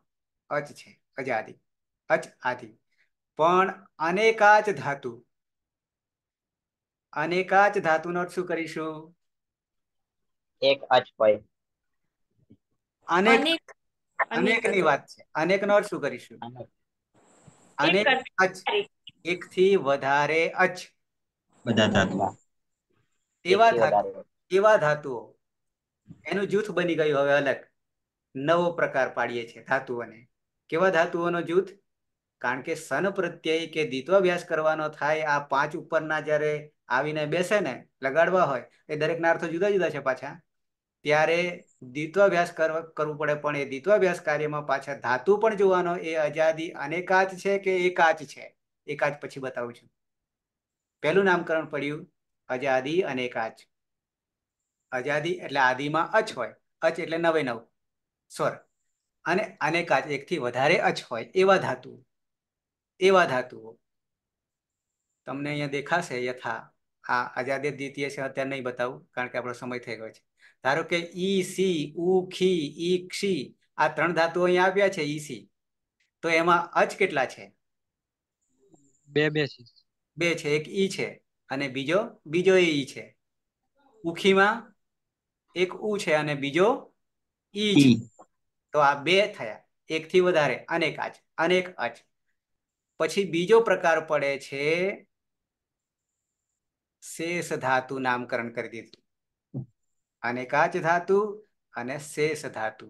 અચ છે અજાદી અચ આદિ પણ અનેકાચ ધાતુ અનેકાચ ધાતુનો અર્થ શું કરીશું એક અચ હોય અનેક અનેકની વાત છે અનેકનો અર્થ શું કરીશું અનેક અચ એક થી વધારે અચ્છ બધા ધાતુઓ એવા ધાતુ એવા ધાતુઓ એનું જૂથ બની ગયું હવે અલગ નવો પ્રકાર પાડીએ છીએ ધાતુઓને કેવા ધાતુઓનો જૂથ કારણ કે સન પ્રત્યય કે દ્વિત્વાભ્યાસ કરવાનો થાય આ પાંચ ઉપરના જ્યારે આવીને બેસે ને લગાડવા હોય એ દરેકના અર્થો જુદા જુદા છે પાછા ત્યારે દ્વિત્વાભ્યાસ કરવું પડે પણ એ દ્વિત્વાભ્યાસ કાર્યમાં પાછા ધાતુ પણ જોવાનો એ અજાદી અનેકાચ છે કે એકાચ છે એકાચ પછી બતાવું છું પહેલું નામકરણ પડ્યું અજાદી અને એક આજ એટલે આદિમાં અચ હોય અચ એટલે નવે નવ સ્વર અને અનેક આચ એકથી વધારે અચ હોય એવા ધાતુઓ એવા ધાતુઓ તમને અહીંયા દેખાશે યથા આ અજાદે દ્વિતીય છે અત્યારે નહીં બતાવું કારણ કે આપણો સમય થઈ ગયો છે ધારો કે ઈ સી ઉ ખી ઈ ક્ષી આ ત્રણ ધાતુઓ અહીંયા આવ્યા છે ઈ સી તો એમાં અચ કેટલા છે બે બે છે બે છે એક ઈ છે અને બીજો બીજો ઈ છે ઉખીમાં એક ઉ છે અને બીજો ઈ છે તો આ બે થયા એકથી વધારે અનેક આચ અનેક અચ પછી બીજો પ્રકાર પડે છે શેષ ધાતુ નામકરણ કરી દીધું અનેકાચ ધાતુ અને શેષ ધાતુ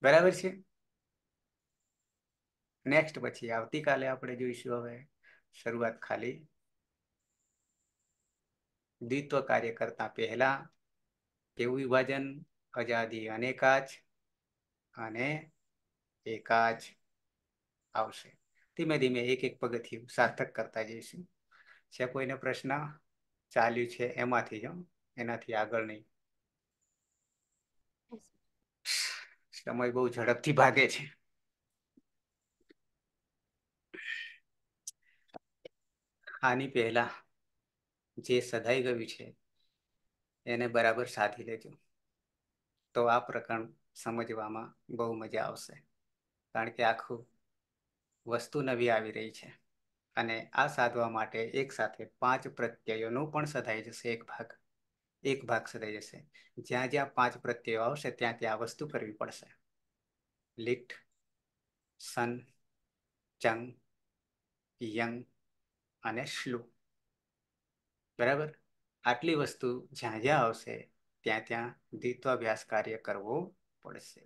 બરાબર છે નેક્સ્ટ પછી આવતીકાલે આપણે જોઈશું હવે શરૂઆત ખાલી દ્વિત્વ કાર્ય કરતા પહેલા એવું વિભાજન આઝાદી અનેકાજ અને એકાજ આવશે ધીમે ધીમે એક એક પગથિયું સાર્થક કરતા જઈશું છે કોઈને પ્રશ્ન ચાલ્યું છે એમાંથી જો એનાથી આગળ નહીં સમય બહુ ઝડપથી ભાગે છે આની પહેલા જે સધાઈ ગયું છે એને બરાબર સાધી લેજો તો આ પ્રકરણ સમજવામાં બહુ મજા આવશે કારણ કે આખું વસ્તુ નવી આવી રહી છે અને આ સાધવા માટે એકસાથે પાંચ પ્રત્યયોનું પણ સધાઈ જશે એક ભાગ એક ભાગ સધાઈ જશે જ્યાં જ્યાં પાંચ પ્રત્યયો આવશે ત્યાં ત્યાં વસ્તુ કરવી પડશે લિટ સન ચંગ યંગ અને શ્લો બરાબર આટલી વસ્તુ જ્યાં જ્યાં આવશે ત્યાં ત્યાં દ્વિત્વાભ્યાસ કાર્ય કરવું પડશે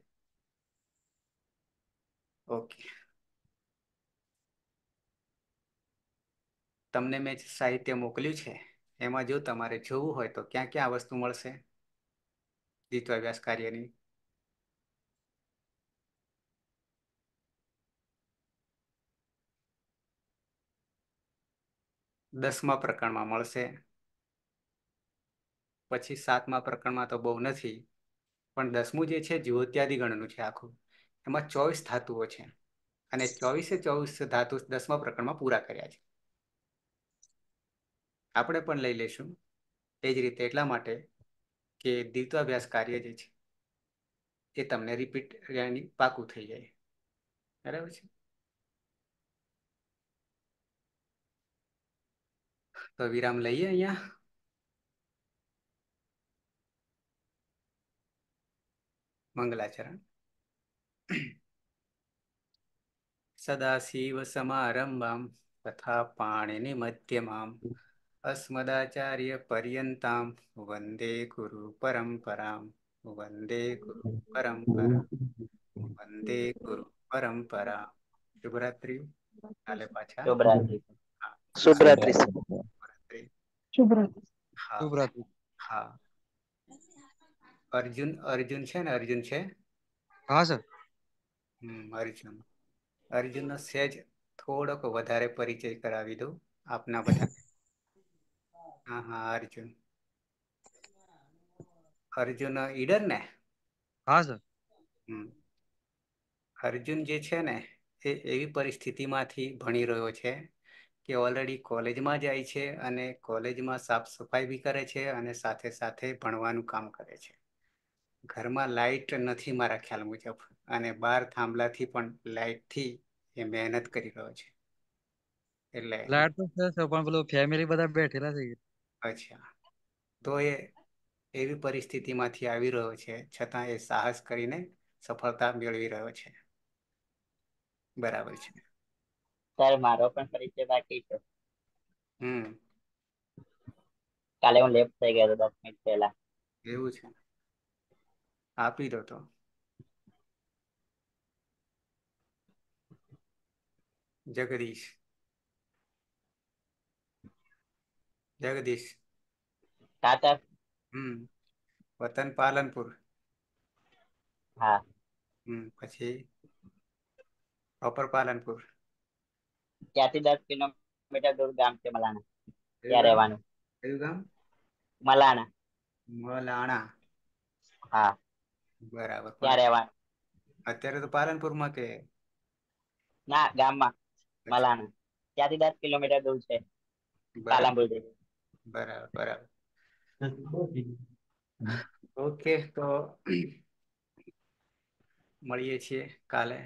ઓકે તમને મેં સાહિત્ય મોકલ્યું છે એમાં જો તમારે જોવું હોય તો ક્યાં ક્યાં વસ્તુ મળશે દ્વિત્વાભ્યાસ કાર્યની દસમા પ્રકરણમાં મળશે પછી સાતમા પ્રકરણમાં તો બહુ નથી પણ દસમું જે છે જ્યોત્યાદિ ગણનું છે આખું એમાં ચોવીસ ધાતુઓ છે અને ચોવીસે ચોવીસ ધાતુ દસમા પ્રકરણમાં પૂરા કર્યા છે આપણે પણ લઈ લઈશું એ જ રીતે એટલા માટે કે દ્વિત્વાભ્યાસ કાર્ય જે છે એ તમને રિપીટ પાકું થઈ જાય બરાબર છે તો વિરામ લઈએ અહીંયા મંગલાચરણ સદાશિવ સમારંભામ તથા પાણીની મધ્યમાં અસ્મદાચાર્ય પર્યંતામ વંદે ગુરુ પરંપરામ વંદે ગુરુ પરંપરા વંદે ગુરુ પરંપરા શુભરાત્રી કાલે પાછા શુભરાત્રી અર્જુન અર્જુન છે ને અર્જુન છે હા સર હમ અર્જુન અર્જુનનો સેજ થોડોક વધારે પરિચય કરાવી દઉં આપના બધા હા હા અર્જુન અર્જુન ઈડર ને હા સર અર્જુન જે છે ને એ એવી પરિસ્થિતિમાંથી ભણી રહ્યો છે કે ઓલરેડી કોલેજમાં જાય છે અને કોલેજમાં સાફ સફાઈ બી કરે છે અને સાથે સાથે ભણવાનું કામ કરે છે ઘરમાં લાઇટ નથી મારા ખ્યાલ મુજબ અને બાર થાંભલાથી પણ લાઇટથી એ મહેનત કરી રહ્યો છે એટલે લાઇટ તો છે પણ પેલું ફેમિલી બધા બેઠેલા છે અચ્છા તો એ એવી પરિસ્થિતિમાંથી આવી રહ્યો છે છતાં એ સાહસ કરીને સફળતા મેળવી રહ્યો છે બરાબર છે સર મારો પણ પરિચય બાકી છે હમ કાલે હું લેફ્ટ થઈ ગયો હતો 10 મિનિટ પહેલા એવું છે આપી દો તો જગદીશ જગદીશ તાતર હમ વતન પાલનપુર હા હમ પછી પ્રોપર પાલનપુર ત્યાંથી દસ કિલોમીટર દૂર ગામ છે મલાણા ત્યાં રહેવાનું કયું ગામ મલાણા મલાણા હા બરાબર ત્યાં રહેવાનું અત્યારે તો પાલનપુરમાં કે ના ગામમાં મલાણા ત્યાંથી દસ કિલોમીટર દૂર છે પાલનપુર બરાબર બરાબર ઓકે તો મળીએ છીએ કાલે